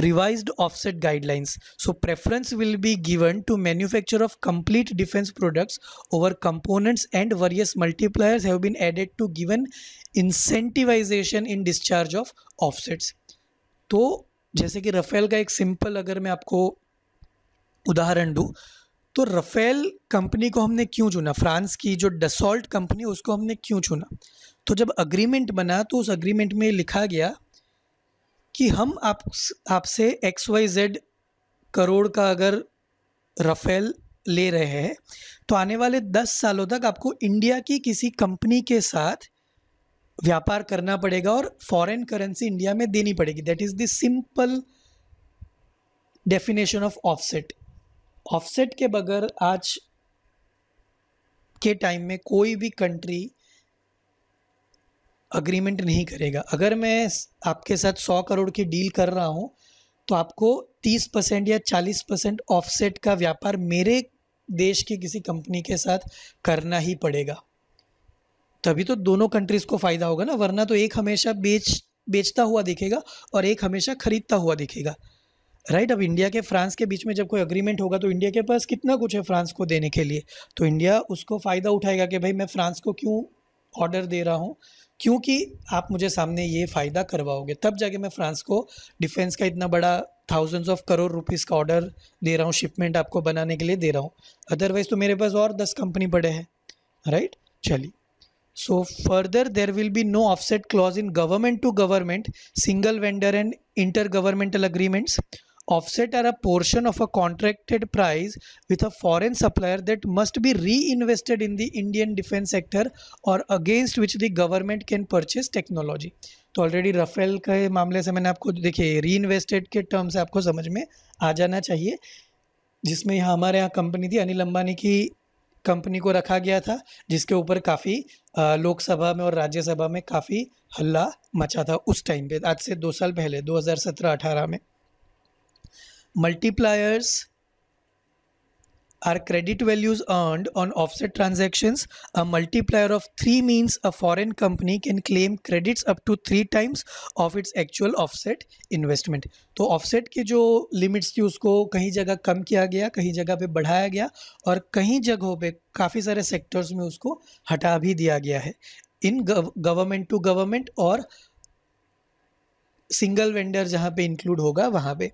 revise offset guidelines so preference will be given to manufacture of complete defence products over components and various multipliers have been added to given incentivisation in discharge of offsets तो जैसे कि Rafale का एक सिंपल अगर मैं आपको उदाहरण दूँ तो रफ़ेल कंपनी को हमने क्यों चुना फ्रांस की जो डसॉल्ट कंपनी उसको हमने क्यों चुना तो जब अग्रीमेंट बना तो उस अग्रीमेंट में लिखा गया कि हम आप आपसे एक्स वाई जेड करोड़ का अगर रफ़ेल ले रहे हैं तो आने वाले दस सालों तक आपको इंडिया की किसी कंपनी के साथ व्यापार करना पड़ेगा और फॉरेन करेंसी इंडिया में देनी पड़ेगी that is the simple definition of offset offset के बगैर आज के टाइम में कोई भी कंट्री अग्रीमेंट नहीं करेगा अगर मैं आपके साथ सौ करोड़ की डील कर रहा हूँ तो आपको तीस परसेंट या चालीस परसेंट ऑफसेट का व्यापार मेरे देश की किसी कंपनी के साथ करना ही पड़ेगा तभी तो दोनों कंट्रीज़ को फ़ायदा होगा ना वरना तो एक हमेशा बेच बेचता हुआ दिखेगा और एक हमेशा खरीदता हुआ दिखेगा राइट right, अब इंडिया के फ्रांस के बीच में जब कोई अग्रीमेंट होगा तो इंडिया के पास कितना कुछ है फ्रांस को देने के लिए तो इंडिया उसको फ़ायदा उठाएगा कि भाई मैं फ्रांस को क्यों ऑर्डर दे रहा हूँ क्योंकि आप मुझे सामने ये फ़ायदा करवाओगे तब जाके मैं फ्रांस को डिफेंस का इतना बड़ा थाउजेंड्स ऑफ करोड़ रुपीज़ का ऑर्डर दे रहा हूँ शिपमेंट आपको बनाने के लिए दे रहा हूँ अदरवाइज़ तो मेरे पास और दस कंपनी बड़े हैं राइट चलिए so further there will be no offset clause in government to government single vendor and inter governmental agreements Offset are a portion of a contracted price with a foreign supplier that must be reinvested in the Indian defense sector or against which the government can purchase technology. तो already Rafale के मामले से मैंने आपको देखिए री invested के term से आपको समझ में आ जाना चाहिए जिसमें यहाँ हमारे यहाँ कंपनी थी अनिल अंबानी की कंपनी को रखा गया था जिसके ऊपर काफ़ी लोकसभा में और राज्यसभा में काफ़ी हल्ला मचा था उस टाइम पे आज से दो साल पहले 2017-18 में multipliers are credit values earned on offset transactions. A multiplier of 3 means a foreign company can claim credits up to 3 times of its actual offset investment. तो offset के जो limits थी उसको कहीं जगह कम किया गया कहीं जगह पे बढ़ाया गया और कहीं जगहों पे काफ़ी सारे sectors में उसको हटा भी दिया गया है इन गवर्नमेंट टू गवर्नमेंट और सिंगल वेंडर जहाँ पे इंक्लूड होगा वहाँ पे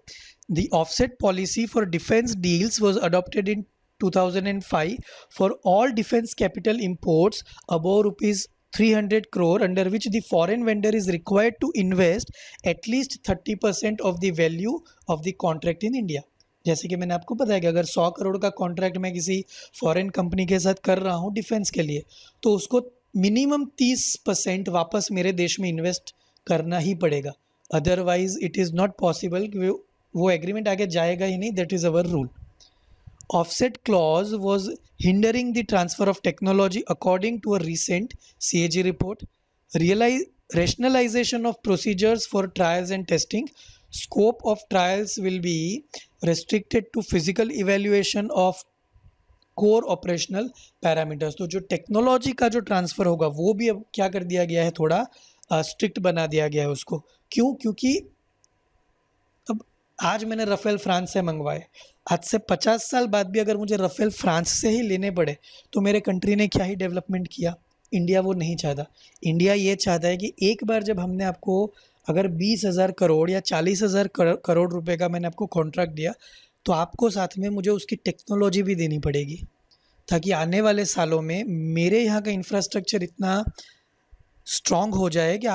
the offset policy for defence deals was adopted in 2005 for all defense capital imports above rupees 300 crore under which the foreign vendor is required to invest at least 30% of the value of the contract in India. जैसे कि मैंने आपको बताया कि अगर 100 करोड़ का contract मैं किसी फॉरेन कंपनी के साथ कर रहा हूँ डिफेंस के लिए तो उसको मिनिमम 30 परसेंट वापस मेरे देश में इन्वेस्ट करना ही पड़ेगा otherwise it is not possible कि वो एग्रीमेंट आगे जाएगा ही नहीं that is our rule offset clause was hindering the transfer of technology according to a recent C A G report realise rationalisation of procedures for trials and testing scope of trials will be restricted to physical evaluation of core operational parameters तो जो technology का जो transfer होगा वो भी अब क्या कर दिया गया है थोड़ा स्ट्रिक्ट बना दिया गया है उसको क्यों क्योंकि अब आज मैंने रफ़ेल फ्रांस से मंगवाए आज से पचास साल बाद भी अगर मुझे रफ़ेल फ्रांस से ही लेने पड़े तो मेरे कंट्री ने क्या ही डेवलपमेंट किया इंडिया वो नहीं चाहता इंडिया ये चाहता है कि एक बार जब हमने आपको अगर बीस हज़ार करोड़ या चालीस हज़ार करोड़ रुपए का मैंने आपको कॉन्ट्रैक्ट दिया तो आपको साथ में मुझे उसकी टेक्नोलॉजी भी देनी पड़ेगी ताकि आने वाले सालों में मेरे यहाँ का इंफ्रास्ट्रक्चर इतना स्ट्रांग हो जाए कि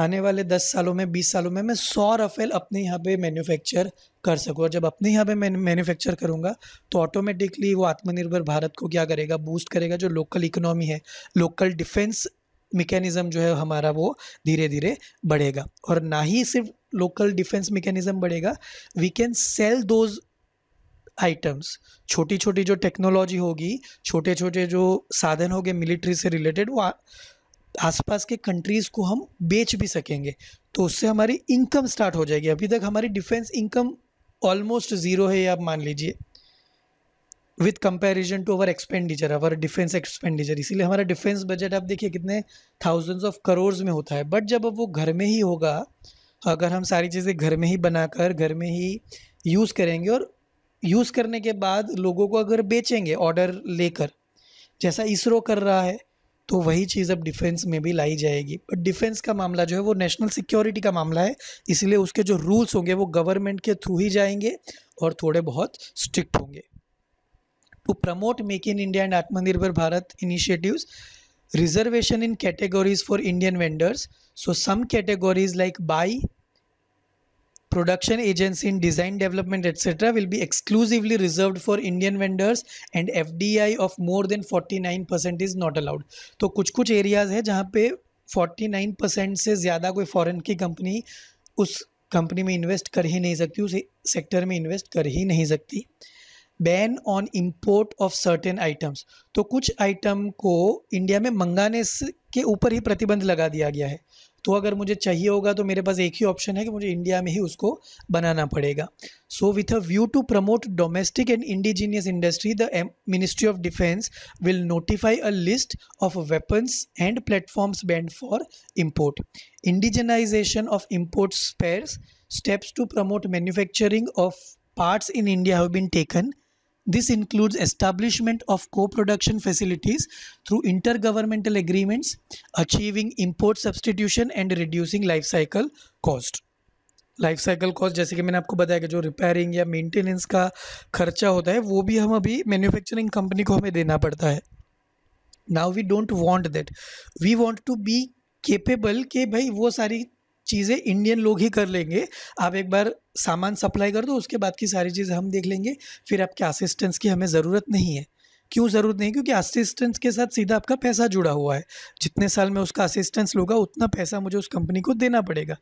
आने वाले दस सालों में बीस सालों में मैं सौ रफेल अपने यहाँ पे मैन्युफैक्चर कर सकूँ और जब अपने यहाँ पे मैं मैन्युफैक्चर करूँगा तो ऑटोमेटिकली वो आत्मनिर्भर भारत को क्या करेगा बूस्ट करेगा जो लोकल इकोनॉमी है लोकल डिफेंस मेकेनिज़्म जो है हमारा वो धीरे धीरे बढ़ेगा और ना ही सिर्फ लोकल डिफेंस मेकेनिज़्म बढ़ेगा we can sell those items छोटी छोटी जो टेक्नोलॉजी होगी छोटे छोटे जो साधन होंगे मिलिट्री से रिलेटेड वो आसपास के कंट्रीज़ को हम बेच भी सकेंगे तो उससे हमारी इनकम स्टार्ट हो जाएगी अभी तक हमारी डिफेंस इनकम ऑलमोस्ट ज़ीरो है ये आप मान लीजिए with comparison to our expenditure our defence expenditure इसीलिए हमारा डिफेंस बजट आप देखिए कितने थाउजेंड्स ऑफ करोड़ में होता है बट जब अब वो घर में ही होगा अगर हम सारी चीज़ें घर में ही बनाकर घर में ही यूज़ करेंगे और यूज़ करने के बाद लोगों को अगर बेचेंगे ऑर्डर लेकर जैसा इसरो कर रहा है तो वही चीज़ अब डिफेंस में भी लाई जाएगी बट डिफेंस का मामला जो है वो नेशनल सिक्योरिटी का मामला है इसलिए उसके जो रूल्स होंगे वो गवर्नमेंट के थ्रू ही जाएंगे और थोड़े बहुत स्ट्रिक्ट होंगे to promote make in India and Aatmanirbhar Bharat initiative reservation in categories for Indian vendors so some categories like by Production agency in design development etc. will be exclusively reserved for Indian vendors and FDI of more than 49% is not allowed. to kuch kuch areas hai jahan pe 49% se zyada koi foreign ki company us company mein invest kar hi nahi sakti us sector mein invest kar hi nahi sakti ban on import of certain items तो कुछ item को India में मंगाने के ऊपर ही प्रतिबंध लगा दिया गया है तो अगर मुझे चाहिए होगा तो मेरे पास एक ही ऑप्शन है कि मुझे इंडिया में ही उसको बनाना पड़ेगा so with a view to promote domestic and indigenous industry the ministry of defence will notify a list of weapons and platforms banned for import indigenisation of import spares steps to promote manufacturing of parts in India have been taken This includes establishment of co-production facilities through intergovernmental agreements, achieving import substitution and reducing life cycle cost. Life cycle cost जैसे कि मैंने आपको बताया कि जो repairing या maintenance का खर्चा होता है वो भी हम अभी मैन्युफैक्चरिंग कंपनी को हमें देना पड़ता है now we don't want that we want to be capable के भाई वो सारी चीज़ें इंडियन लोग ही कर लेंगे आप एक बार सामान सप्लाई कर दो उसके बाद की सारी चीज़ें हम देख लेंगे फिर आपके असिस्टेंस की हमें ज़रूरत नहीं है क्यों ज़रूरत नहीं क्योंकि असिस्टेंस के साथ सीधा आपका पैसा जुड़ा हुआ है जितने साल में उसका असिस्टेंस लूँगा उतना पैसा मुझे उस कंपनी को देना पड़ेगा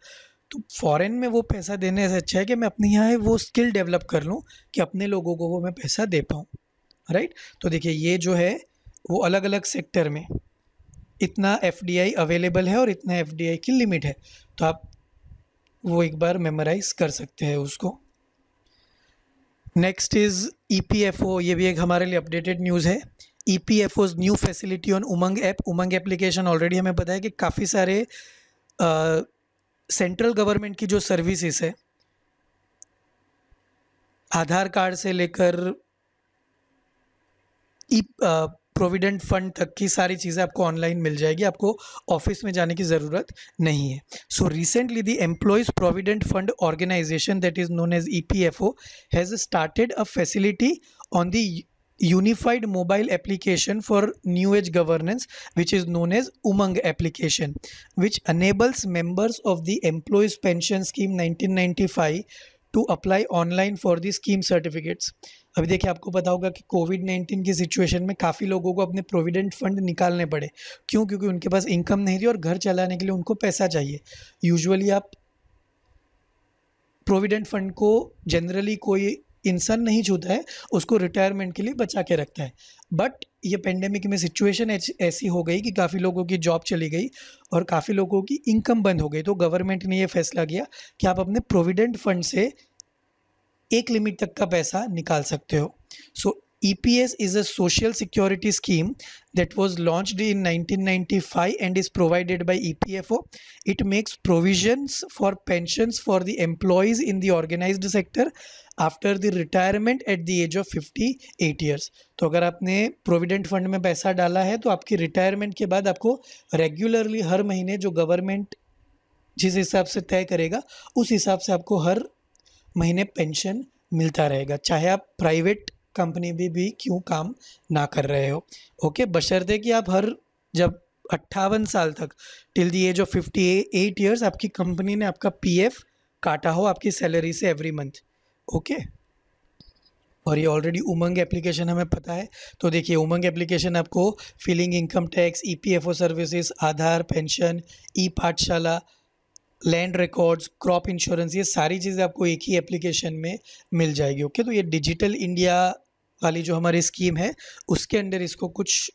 तो फॉरेन में वो पैसा देने से अच्छा है कि मैं अपने यहाँ वो स्किल डेवलप कर लूँ कि अपने लोगों को वो मैं पैसा दे पाऊँ राइट तो देखिए ये जो है वो अलग अलग सेक्टर में इतना एफ अवेलेबल है और इतना एफ की लिमिट है तो आप वो एक बार मेमोराइज़ कर सकते हैं उसको नेक्स्ट इज़ ई ये भी एक हमारे लिए अपडेटेड न्यूज़ है E P F O's new facility on Umang app Umang application already हमें पता है कि काफ़ी सारे सेंट्रल गवर्नमेंट की जो सर्विसेज है आधार कार्ड से लेकर प्रोविडेंट फंड तक की सारी चीज़ें आपको ऑनलाइन मिल जाएगी आपको ऑफिस में जाने की ज़रूरत नहीं है so recently the employees provident fund organisation that is known as E P F O has started a facility on the unified mobile application for new age governance which is known as Umang application which enables members of the employees pension scheme nineteen ninety five to apply online for the scheme certificates अभी देखिए आपको पता होगा कि Covid nineteen की situation में काफ़ी लोगों को अपने प्रोविडेंट फंड निकालने पड़े क्यों क्योंकि उनके पास इनकम नहीं थी और घर चलाने के लिए उनको पैसा चाहिए यूजुअली आप प्रोविडेंट फंड को जनरली कोई इंसान नहीं छूता है उसको रिटायरमेंट के लिए बचा के रखता है बट ये पेंडेमिक में सिचुएशन ऐसी हो गई कि काफ़ी लोगों की जॉब चली गई और काफ़ी लोगों की इनकम बंद हो गई तो गवर्नमेंट ने ये फैसला किया कि आप अपने प्रोविडेंट फंड से एक लिमिट तक का पैसा निकाल सकते हो so E P S is a social security scheme that was launch in nineteen ninety five and is provided by E P F O it makes provisions for pension for the employees in the organise sector after the retirement at the age of fifty eight years तो अगर आपने provident fund में पैसा डाला है तो आपकी retirement के बाद आपको रेगुलरली हर महीने जो गवर्नमेंट जिस हिसाब से तय करेगा उस हिसाब से आपको हर महीने पेंशन मिलता रहेगा चाहे आप प्राइवेट कंपनी में भी, भी क्यों काम ना कर रहे हो ओके बशर्ते कि आप हर जब अट्ठावन साल तक till the age of fifty eight years आपकी कंपनी ने आपका पीएफ काटा हो आपकी सैलरी से एवरी मंथ ओके और ये ऑलरेडी उमंग एप्लीकेशन हमें पता है तो देखिए उमंग एप्लीकेशन आपको फिलिंग इनकम टैक्स ओ services Aadhaar pension e Pathshala land records crop insurance ये सारी चीज़ें आपको एक ही एप्लीकेशन में मिल जाएगी ओके तो ये डिजिटल इंडिया वाली जो हमारी स्कीम है उसके अंडर इसको कुछ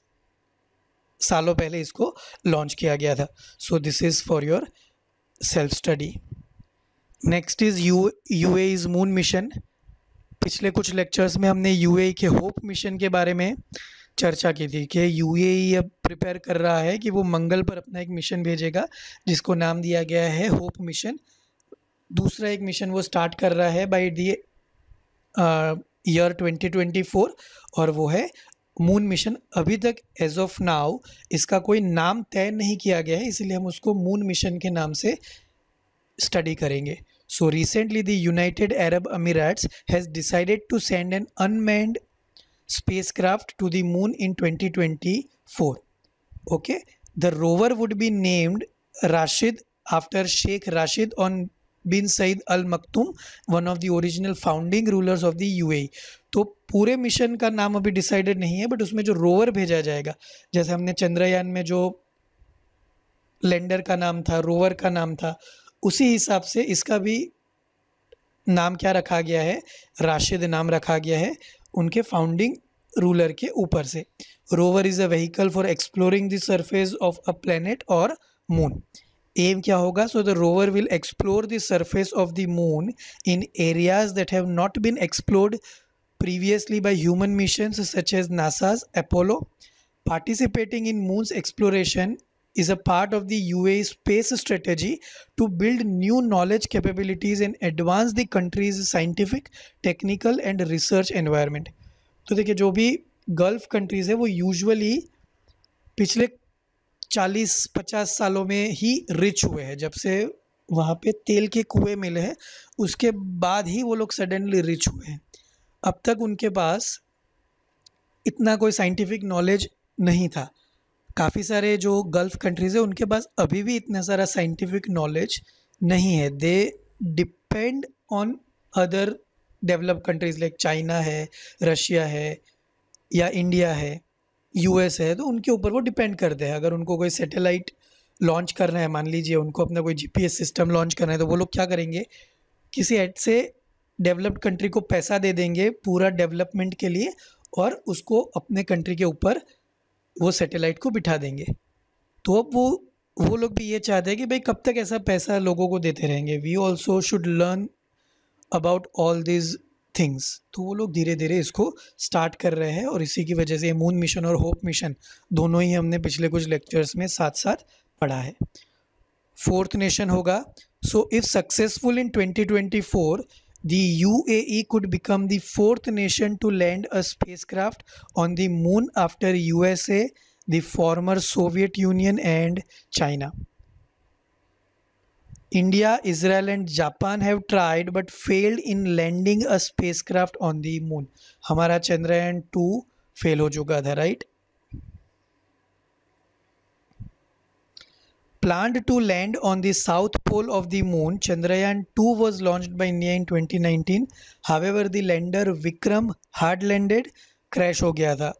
सालों पहले इसको लॉन्च किया गया था so this is for your self study next is U U is moon mission पिछले कुछ लेक्चर्स में हमने यू के होप मिशन के बारे में चर्चा की थी कि यू अब प्रिपेयर कर रहा है कि वो मंगल पर अपना एक मिशन भेजेगा जिसको नाम दिया गया है होप मिशन दूसरा एक मिशन वो स्टार्ट कर रहा है बाई दी ईयर 2024 और वो है मून मिशन अभी तक एज ऑफ नाउ इसका कोई नाम तय नहीं किया गया है इसलिए हम उसको मून मिशन के नाम से स्टडी करेंगे so recently the United Arab Emirates has decided to send an unmanned spacecraft to the moon in 2024. Okay, the rover would be named Rashid after Sheikh Rashid on bin Saeed Al Maktoum one of the original founding rulers of the A तो पूरे mission का नाम अभी decided नहीं है but उसमें जो rover भेजा जाएगा जैसे हमने चंद्रयान में जो लैंडर का नाम था रोवर का नाम था उसी हिसाब से इसका भी नाम क्या रखा गया है राशिद नाम रखा गया है उनके फाउंडिंग रूलर के ऊपर से rover is a vehicle for exploring the surface of a planet और मून एम क्या होगा so the rover will explore the surface of the moon in areas that have not been explored previously by human missions such as NASA's Apollo participating in moon's exploration is a part of the UAE space strategy to build new knowledge capabilities and advance the country's scientific, technical and research environment. तो देखिए जो भी gulf countries है वो usually पिछले 40-50 सालों में ही rich हुए हैं जब से वहाँ पे तेल के कुएं मिले हैं उसके बाद ही वो लोग सडनली रिच हुए हैं अब तक उनके पास इतना कोई साइंटिफिक नॉलेज नहीं था काफ़ी सारे जो गल्फ़ कंट्रीज़ है उनके पास अभी भी इतना सारा साइंटिफिक नॉलेज नहीं है they depend on other develop countries like China है रशिया है या इंडिया है यूएस है तो उनके ऊपर वो डिपेंड करते हैं अगर उनको कोई सैटेलाइट लॉन्च करना है मान लीजिए उनको अपना कोई जीपीएस सिस्टम लॉन्च करना है तो वो लोग क्या करेंगे किसी एड से डेवलप्ड कंट्री को पैसा दे देंगे पूरा डेवलपमेंट के लिए और उसको अपने कंट्री के ऊपर वो सैटेलाइट को बिठा देंगे तो अब वो वो लोग भी ये चाहते हैं कि भाई कब तक ऐसा पैसा लोगों को देते रहेंगे we also should learn about all these things तो वो लोग धीरे धीरे इसको स्टार्ट कर रहे हैं और इसी की वजह से मून मिशन और होप मिशन दोनों ही हमने पिछले कुछ लेक्चर्स में साथ साथ पढ़ा है फोर्थ नेशन होगा so if successful in 2024 the UAE could become the fourth nation to land a spacecraft on the moon after USA, the former Soviet Union and China. India, Israel and Japan have tried but failed in landing a spacecraft on the moon. Hamara chandrayaan 2 failed, हो चुका था Planned to land on the south pole of the moon, Chandrayaan 2 was launched by India in 2019. However, the lander Vikram hard landed, crash ho gaya tha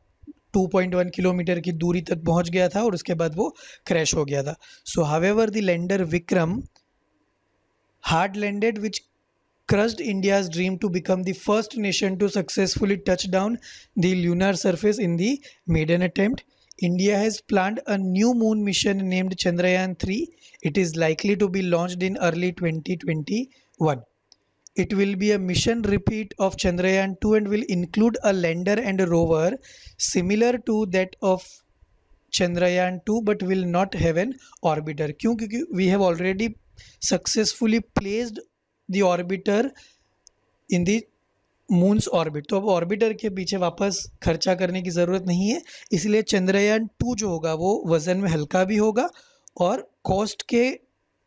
2.1 kilometre की दूरी तक पहुंच गया था और उसके बाद वो क्रैश हो गया था so however the lander Vikram hard landed which crushed India's dream to become the first nation to successfully touch down the lunar surface in the maiden attempt India has planned a new moon mission named Chandrayaan 3. It is likely to be launched in early 2021. It will be a mission repeat of Chandrayaan 2 and will include a lander and a rover similar to that of Chandrayaan 2 but will not have an orbiter. Because we have already successfully placed the orbiter in the moon's orbit तो अब orbiter के पीछे वापस खर्चा करने की ज़रूरत नहीं है इसलिए चंद्रयान टू जो होगा वो वज़न में हल्का भी होगा और कॉस्ट के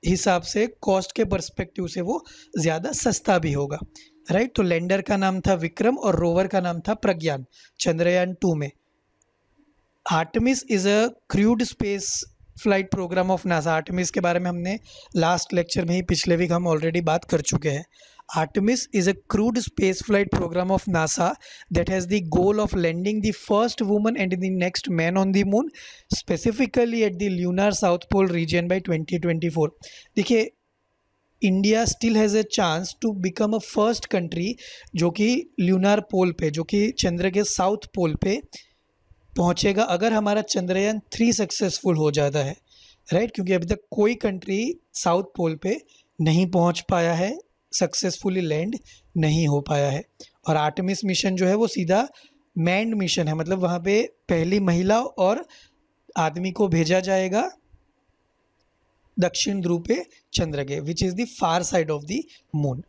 हिसाब से कॉस्ट के परस्पेक्टिव से वो ज़्यादा सस्ता भी होगा राइट तो लैंडर का नाम था विक्रम और रोवर का नाम था प्रज्ञान चंद्रयान टू में Artemis is a crewed space flight programme of NASA Artemis के बारे में हमने लास्ट लेक्चर में ही पिछले वीक हम ऑलरेडी बात कर चुके हैं Artemis is a crewed spaceflight program of NASA that has the goal of landing the first woman and the next man on the moon, specifically at the lunar South Pole region by 2024. देखिए India still has a chance to become a first country जो कि ल्यूनार पोल पे जो कि चंद्र के south pole पे पहुंचेगा अगर हमारा चंद्रयान थ्री सक्सेसफुल हो जाता है राइट right? क्योंकि अभी तक कोई कंट्री साउथ पोल पे नहीं पहुंच पाया है सक्सेसफुली लैंड नहीं हो पाया है और आर्टमिस मिशन जो है वो सीधा मैंड मिशन है मतलब वहाँ पे पहली महिला और आदमी को भेजा जाएगा दक्षिण ध्रुव पे चंद्र के which is the far side of the moon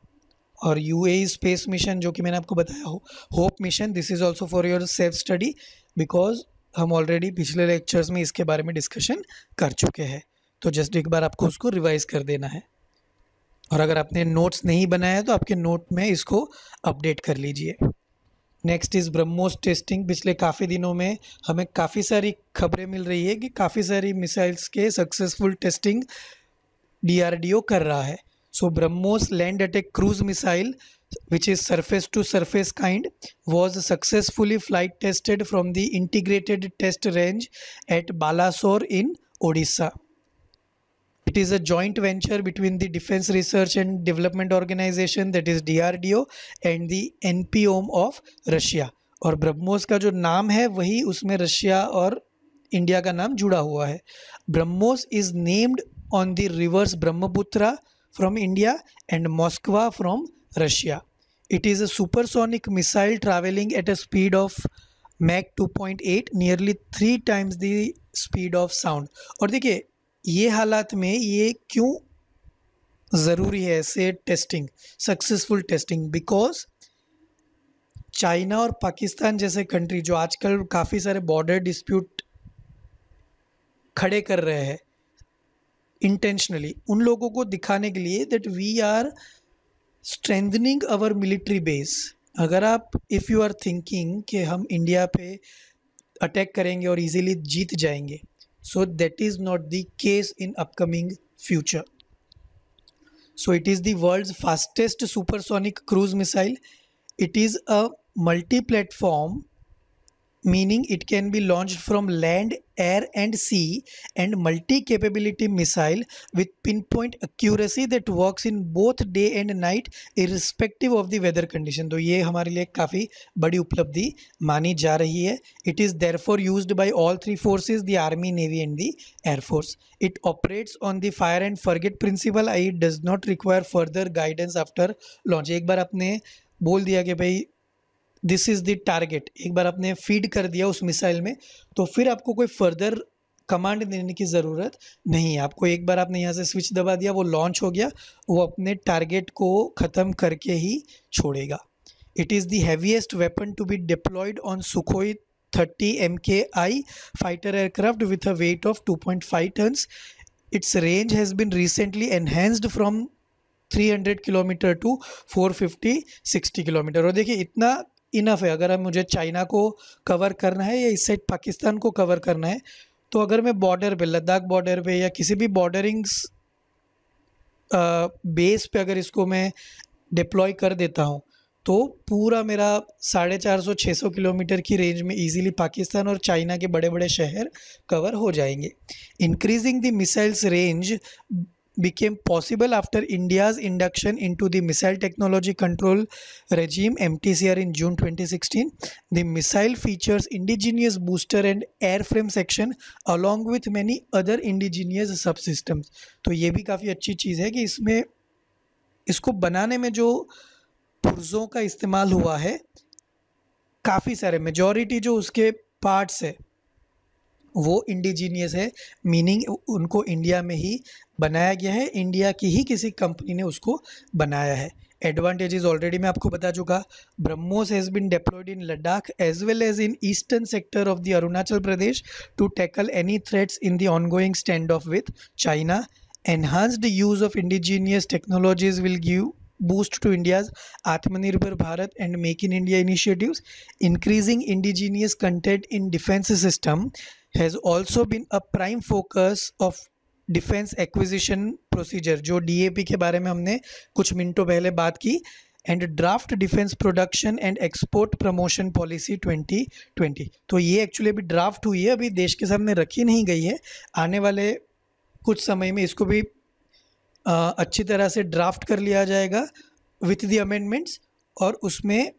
और यू ए स्पेस मिशन जो कि मैंने आपको बताया हो hope mission this is also for your self study because हम ऑलरेडी पिछले लेक्चर्स में इसके बारे में डिस्कशन कर चुके हैं तो जस्ट एक बार आपको उसको रिवाइज कर देना है और अगर आपने नोट्स नहीं बनाया है तो आपके नोट में इसको अपडेट कर लीजिए नेक्स्ट इज़ ब्रह्मोस टेस्टिंग पिछले काफ़ी दिनों में हमें काफ़ी सारी खबरें मिल रही है कि काफ़ी सारी मिसाइल्स के सक्सेसफुल टेस्टिंग डीआरडीओ कर रहा है so BrahMos land attack cruise missile which is surface to surface kind was successfully flight tested from the integrated test range at Balasore in Odisha it is a joint venture between the defense research and development organization that is drdo and the npom of russia और ब्रह्मोस का जो नाम है वही उसमें Russia और India का नाम जुड़ा हुआ है BrahMos is named on the rivers Brahmaputra from India and Moskva from Russia it is a supersonic missile travelling at a speed of Mach 2.8 nearly three times the speed of sound और देखिए ये हालात में ये क्यों ज़रूरी है से testing successful testing because China और पाकिस्तान जैसे कंट्री जो आजकल काफ़ी सारे बॉर्डर डिस्प्यूट खड़े कर रहे हैं इंटेंशनली उन लोगों को दिखाने के लिए that we are strengthening our military base अगर आप इफ़ यू आर थिंकिंग कि हम इंडिया पे अटैक करेंगे और इजीली जीत जाएंगे so that is not the case in upcoming future so it is the world's fastest supersonic cruise missile it is a multi-platform meaning it can be launched from land, air and sea and multi-capability missile with pinpoint accuracy that works in both day and night irrespective of the weather condition. तो ये हमारे लिए काफ़ी बड़ी उपलब्धि मानी जा रही है It is therefore used by all three forces, the Army, Navy and the Air Force. It operates on the fire and forget principle, i.e. does not require further guidance after launch. एक बार आपने बोल दिया कि भाई this is the target एक बार आपने feed कर दिया उस मिसाइल में तो फिर आपको कोई फर्दर कमांड देने की ज़रूरत नहीं है आपको एक बार आपने यहाँ से स्विच दबा दिया वो लॉन्च हो गया वो अपने टारगेट को ख़त्म करके ही छोड़ेगा it is the heaviest weapon to be deployed on Sukhoi thirty M K I fighter aircraft with a weight of two point five 2.5 its range has been recently enhanced from three hundred kilometre to four fifty sixty kilometre और देखिए इतना enough है अगर मुझे China को cover करना है या इस साइड पाकिस्तान को कवर करना है तो अगर मैं बॉर्डर पे लद्दाख बॉर्डर पे या किसी भी बॉर्डरिंग्स बेस पे अगर इसको मैं डिप्लॉय कर देता हूँ तो पूरा मेरा साढ़े चार सौ छः सौ किलोमीटर की रेंज में इजीली पाकिस्तान और चाइना के बड़े बड़े शहर कवर हो जाएंगे increasing the missile's range became possible after India's induction into the Missile Technology Control Regime MTCR in June 2016. The missile features indigenous booster and airframe section along with many other indigenous subsystems. तो ये भी काफ़ी अच्छी चीज़ है कि इसमें इसको बनाने में जो पुर्ज़ों का इस्तेमाल हुआ है काफ़ी सारे मेजॉरिटी जो उसके पार्ट्स है वो इंडिजीनियस है मीनिंग उनको इंडिया में ही बनाया गया है इंडिया की ही किसी कंपनी ने उसको बनाया है एडवांटेजेस ऑलरेडी मैं आपको बता चुका BrahMos has been deployed in Ladakh as well as in eastern sector of the Arunachal Pradesh to tackle any threats in the ongoing stand off with China enhanced use of indigenous technologies will give boost to India's Aatmanirbhar Bharat and make in India initiative increasing indigenous content in defence system has also been a prime focus of defence acquisition procedure जो DAP के बारे में हमने कुछ मिनटों पहले बात की and draft defence production and export promotion policy 2020 तो ये एक्चुअली अभी ड्राफ्ट हुई है अभी देश के सामने रखी नहीं गई है आने वाले कुछ समय में इसको भी आ, अच्छी तरह से ड्राफ्ट कर लिया जाएगा विथ दी अमेंडमेंट्स और उसमें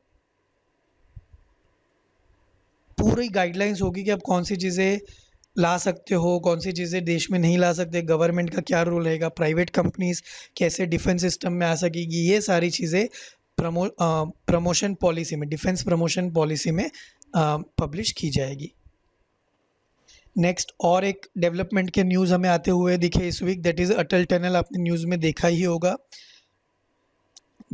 पूरी गाइडलाइंस होगी कि अब कौन सी चीज़ें ला सकते हो कौन सी चीज़ें देश में नहीं ला सकते गवर्नमेंट का क्या रोल रहेगा प्राइवेट कंपनीज कैसे डिफेंस सिस्टम में आ सकेगी ये सारी चीज़ें प्रमो प्रमोशन पॉलिसी में डिफेंस प्रमोशन पॉलिसी में पब्लिश की जाएगी नेक्स्ट और एक डेवलपमेंट के न्यूज़ हमें आते हुए दिखे इस week that is Atal tunnel आपने न्यूज़ में देखा ही होगा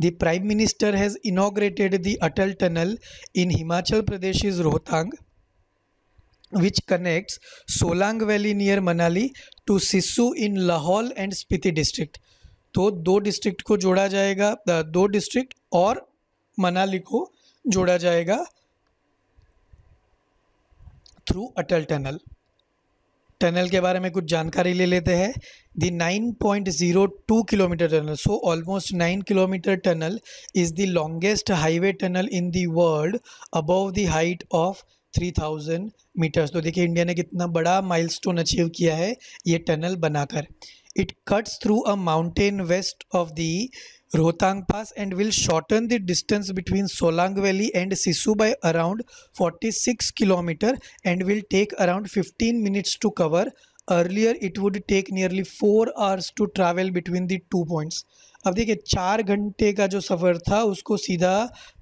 the prime minister has inaugurated the Atal tunnel in Himachal Pradesh is Rohtang which connects Solang valley near Manali to Sissu in Lahaul and Spiti district तो दो डिस्ट्रिक्ट को जोड़ा जाएगा दो डिस्ट्रिक्ट और मनाली को जोड़ा जाएगा थ्रू अटल टनल टनल के बारे में कुछ जानकारी ले लेते हैं the 9.02 kilometre tunnel so almost 9 kilometre tunnel is the longest highway tunnel in the world above the height of three thousand metres तो देखिए इंडिया ने कितना बड़ा माइलस्टोन अचीव किया है ये टनल बनाकर it cuts through a mountain west of the Rohtang pass and will shorten the distance between Solang valley and Sissu by around forty six kilometre and will take around fifteen minutes to cover earlier it would take nearly four hours to travel between the two points अब देखिए चार घंटे का जो सफ़र था उसको सीधा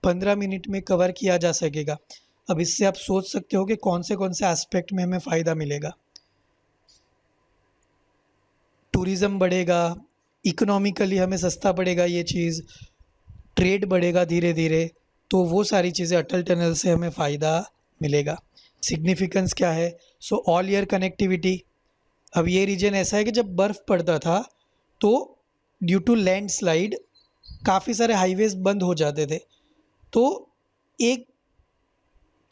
पंद्रह मिनट में कवर किया जा सकेगा अब इससे आप सोच सकते हो कि कौन से कौन से एस्पेक्ट में हमें फ़ायदा मिलेगा टूरिज़्म बढ़ेगा इकोनॉमिकली हमें सस्ता पड़ेगा ये चीज़ ट्रेड बढ़ेगा धीरे धीरे तो वो सारी चीज़ें अटल टनल से हमें फ़ायदा मिलेगा सिग्निफिकेंस क्या है सो ऑल ईयर कनेक्टिविटी अब ये रीजन ऐसा है कि जब बर्फ़ पड़ता था तो ड्यू टू स्लाइड काफ़ी सारे हाईवेज़ बंद हो जाते थे तो एक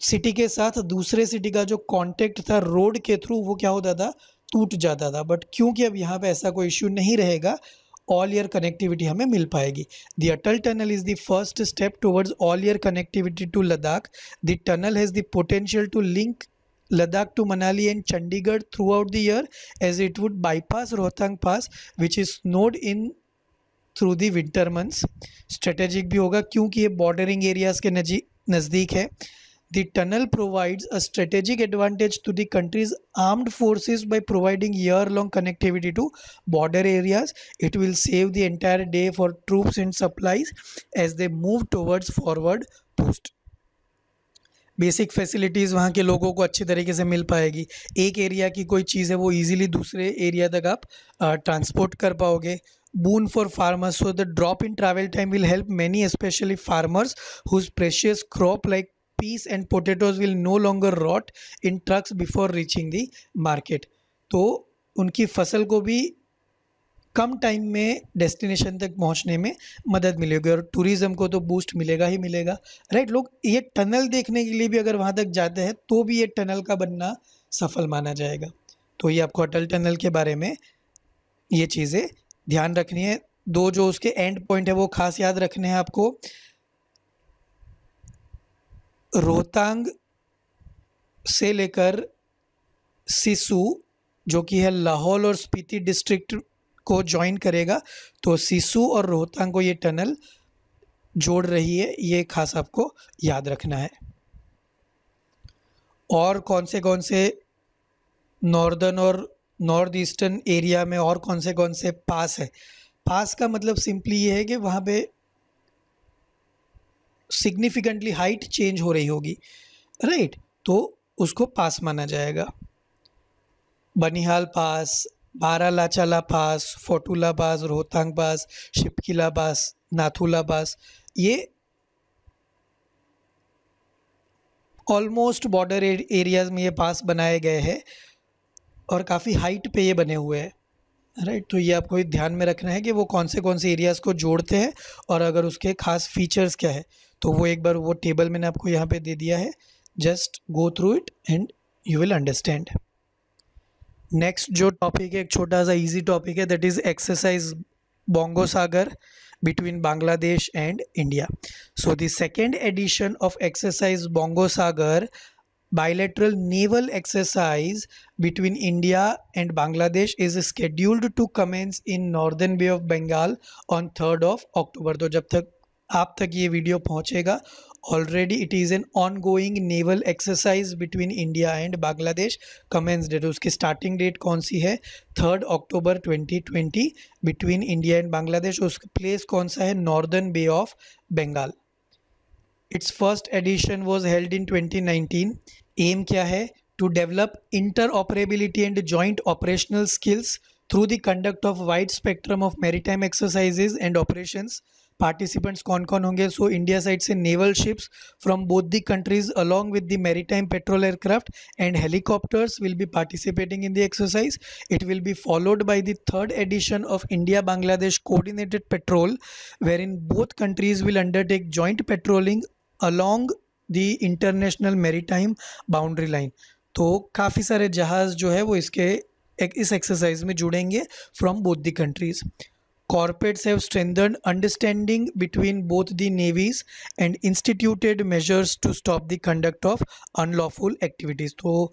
सिटी के साथ दूसरे सिटी का जो कांटेक्ट था रोड के थ्रू वो क्या होता था टूट जाता था बट क्योंकि अब यहाँ पे ऐसा कोई इश्यू नहीं रहेगा ऑल ईयर कनेक्टिविटी हमें मिल पाएगी the Atal tunnel is the first step towards all year connectivity to Ladakh the tunnel has the potential to link Ladakh to Manali and Chandigarh throughout the year as it would bypass Rohtang pass which is snowed in through the winter months strategic भी होगा क्योंकि ये bordering areas के नजी नज़दीक है The tunnel provides a strategic advantage to the country's armed forces by providing year long connectivity to border areas. It will save the entire day for troops and supplies as they move towards forward post. Basic facilities वहाँ के लोगों को अच्छे तरीके से मिल पाएगी एक area की कोई चीज़ है वो इजीली दूसरे एरिया तक आप ट्रांसपोर्ट कर पाओगे boon for farmers so the drop in travel time will help many especially farmers whose precious crop like peas and potatoes will no longer rot in trucks before reaching the market तो उनकी फसल को भी कम time में destination तक पहुंचने में मदद मिलेगी और टूरिज़्म को तो बूस्ट मिलेगा ही मिलेगा राइट लोग ये टनल देखने के लिए भी अगर वहाँ तक जाते हैं तो भी ये टनल का बनना सफल माना जाएगा तो ये आपको अटल टनल के बारे में ये चीज़ें ध्यान रखनी है दो जो उसके एंड पॉइंट है वो खास याद रखने हैं आपको रोहतांग से लेकर सिसु जो कि है लाहौल और स्पीति डिस्ट्रिक्ट को ज्वाइन करेगा तो सिसु और रोहतांग को ये टनल जोड़ रही है ये खास आपको याद रखना है और कौन से कौन से नॉर्दर्न और नॉर्थ ईस्टर्न एरिया में और कौन से कौन से पास है पास का मतलब सिंपली ये है कि वहाँ पे सिग्निफिकेंटली हाइट चेंज हो रही होगी राइट right? तो उसको पास माना जाएगा बनिहाल पास बारा लाचाला पास फोटूला पास रोहतांग पास शिपकिला पास नाथुला पास ये ऑलमोस्ट बॉर्डर एरियाज में ये पास बनाए गए हैं और काफ़ी हाइट पे ये बने हुए हैं राइट right, तो ये आपको ध्यान में रखना है कि वो कौन से कौन से एरियाज़ को जोड़ते हैं और अगर उसके खास फीचर्स क्या है तो वो एक बार वो टेबल मैंने आपको यहाँ पे दे दिया है just go through it and you will understand next जो टॉपिक है एक छोटा सा इजी टॉपिक है that is exercise Bongo Sagar between Bangladesh and India so the second edition of exercise Bongo Sagar bilateral naval exercise between India and Bangladesh is scheduled to commence in northern bay of Bengal on third of October तो जब तक आप तक ये video पहुंचेगा already it is an ongoing naval exercise between India and Bangladesh commence date उसकी starting date कौन सी है third October 2020 between India and Bangladesh उसका प्लेस कौन सा है northern bay of Bengal it's first edition was held in 2019 aim क्या है to develop interoperability and joint operational skills through the conduct of wide spectrum of maritime exercises and operations participants कौन कौन होंगे so India side से naval ships from both the countries along with the maritime patrol aircraft and helicopters will be participating in the exercise it will be followed by the third edition of India Bangladesh coordinated patrol wherein both countries will undertake joint patrolling along the international maritime boundary line तो काफ़ी सारे जहाज़ जो है वो इसके एक, इस एक्सरसाइज में जुड़ेंगे from both the countries Corporates have strengthened understanding between both the navies and instituted measures to stop the conduct of unlawful activities. तो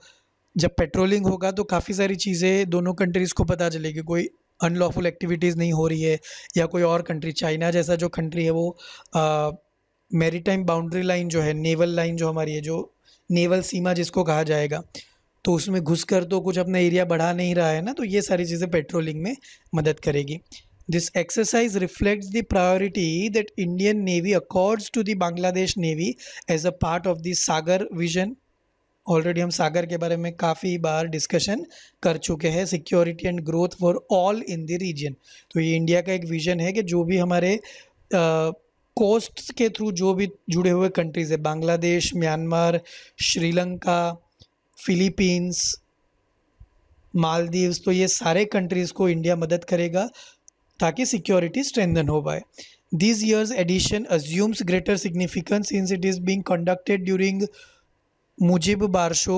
जब पेट्रोलिंग होगा तो काफ़ी सारी चीज़ें दोनों कंट्रीज़ को पता चलेगी कोई अनलॉफुल एक्टिविटीज़ नहीं हो रही है या कोई और कंट्री चाइना जैसा जो कंट्री है वो मेरीटाइम बाउंड्री लाइन जो है नेवल लाइन जो हमारी है जो नेवल सीमा जिसको कहा जाएगा तो उसमें घुस कर तो कुछ अपना एरिया बढ़ा नहीं रहा है ना तो ये सारी चीज़ें पेट्रोलिंग में मदद करेगी This exercise reflects the priority that Indian Navy accords to the Bangladesh Navy as a part of the Sagar vision. Already हम सागर के बारे में काफ़ी बार डिस्कशन कर चुके हैं security and growth for all in the region तो ये इंडिया का एक विजन है कि जो भी हमारे कोस्ट के थ्रू जो भी जुड़े हुए कंट्रीज़ है बांग्लादेश म्यांमार श्रीलंका फिलीपींस मालदीव्स तो ये सारे कंट्रीज़ को इंडिया मदद करेगा ताकि सिक्योरिटी स्ट्रेंथन हो पाए this year's edition assumes greater significance in it is being conducted during Mujib Borsho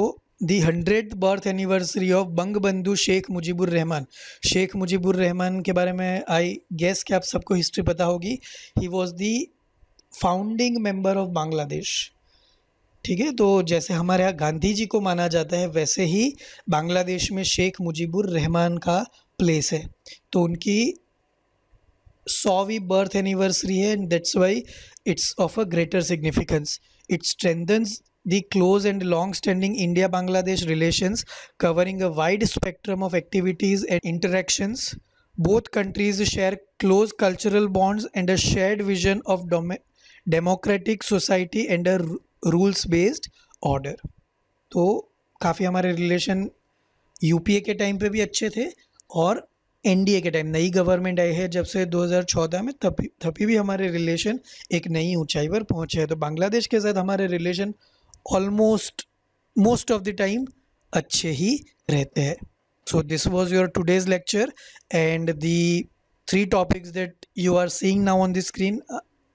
the hundred birth anniversary of Bangabandhu Sheikh Mujibur Rahman Sheikh Mujibur Rahman के बारे में आई गेस कि आप सबको हिस्ट्री पता होगी he was the founding member of Bangladesh ठीक है तो जैसे हमारे यहाँ गांधी जी को माना जाता है वैसे ही बांग्लादेश में शेख मुजीबुर रहमान का प्लेस है तो उनकी सौवीं बर्थ एनिवर्सरी है and that's why it's of a greater significance it strengthens the close and long standing India Bangladesh relations, covering a wide spectrum of activities and interactions. Both countries share close cultural bonds and a shared vision of democratic society and a rules based order. तो काफ़ी हमारे relation UPA के time पे भी अच्छे थे और NDA के टाइम नई गवर्नमेंट आई है जब से 2014 में तभी तभी भी हमारे रिलेशन एक नई ऊंचाई पर पहुंचे हैं तो बांग्लादेश के साथ हमारे relation almost most of the time अच्छे ही रहते हैं so this was your today's lecture and the three topics that you are seeing now on the screen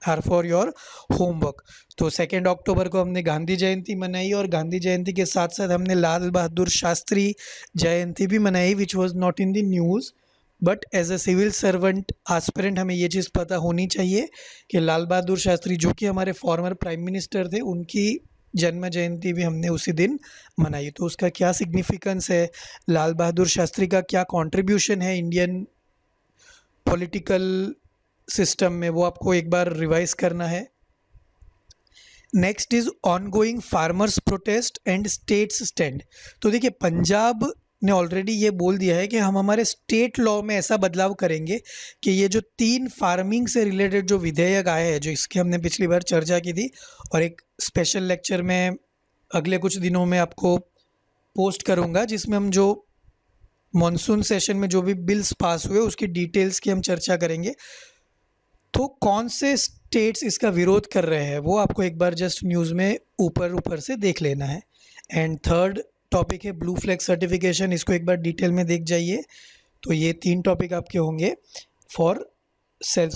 are for your homework तो सेकेंड अक्टूबर को हमने गांधी जयंती मनाई और गांधी जयंती के साथ साथ हमने लाल बहादुर शास्त्री जयंती भी मनाई which was not in the news but as a civil servant aspirant हमें ये चीज़ पता होनी चाहिए कि लाल बहादुर शास्त्री जो कि हमारे फॉर्मर प्राइम मिनिस्टर थे उनकी जन्म जयंती भी हमने उसी दिन मनाई तो उसका क्या सिग्निफिकेंस है लाल बहादुर शास्त्री का क्या कॉन्ट्रीब्यूशन है इंडियन पॉलिटिकल सिस्टम में वो आपको एक बार रिवाइज करना है next is ongoing farmers protest and states stand तो देखिए पंजाब ने ऑलरेडी ये बोल दिया है कि हम हमारे स्टेट लॉ में ऐसा बदलाव करेंगे कि ये जो तीन फार्मिंग से रिलेटेड जो विधेयक आए हैं जो इसकी हमने पिछली बार चर्चा की थी और एक स्पेशल लेक्चर में अगले कुछ दिनों में आपको पोस्ट करूँगा जिसमें हम जो मानसून सेशन में जो भी बिल्स पास हुए उसकी डिटेल्स की हम चर्चा करेंगे तो कौन से स्टेट्स इसका विरोध कर रहे हैं वो आपको एक बार जस्ट न्यूज़ में ऊपर ऊपर से देख लेना है एंड थर्ड टॉपिक है ब्लू फ्लैग सर्टिफिकेशन इसको एक बार डिटेल में देख जाइए तो ये तीन टॉपिक आपके होंगे for self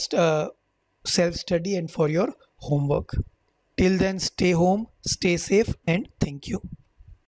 self study and for your homework till then stay home stay safe and thank you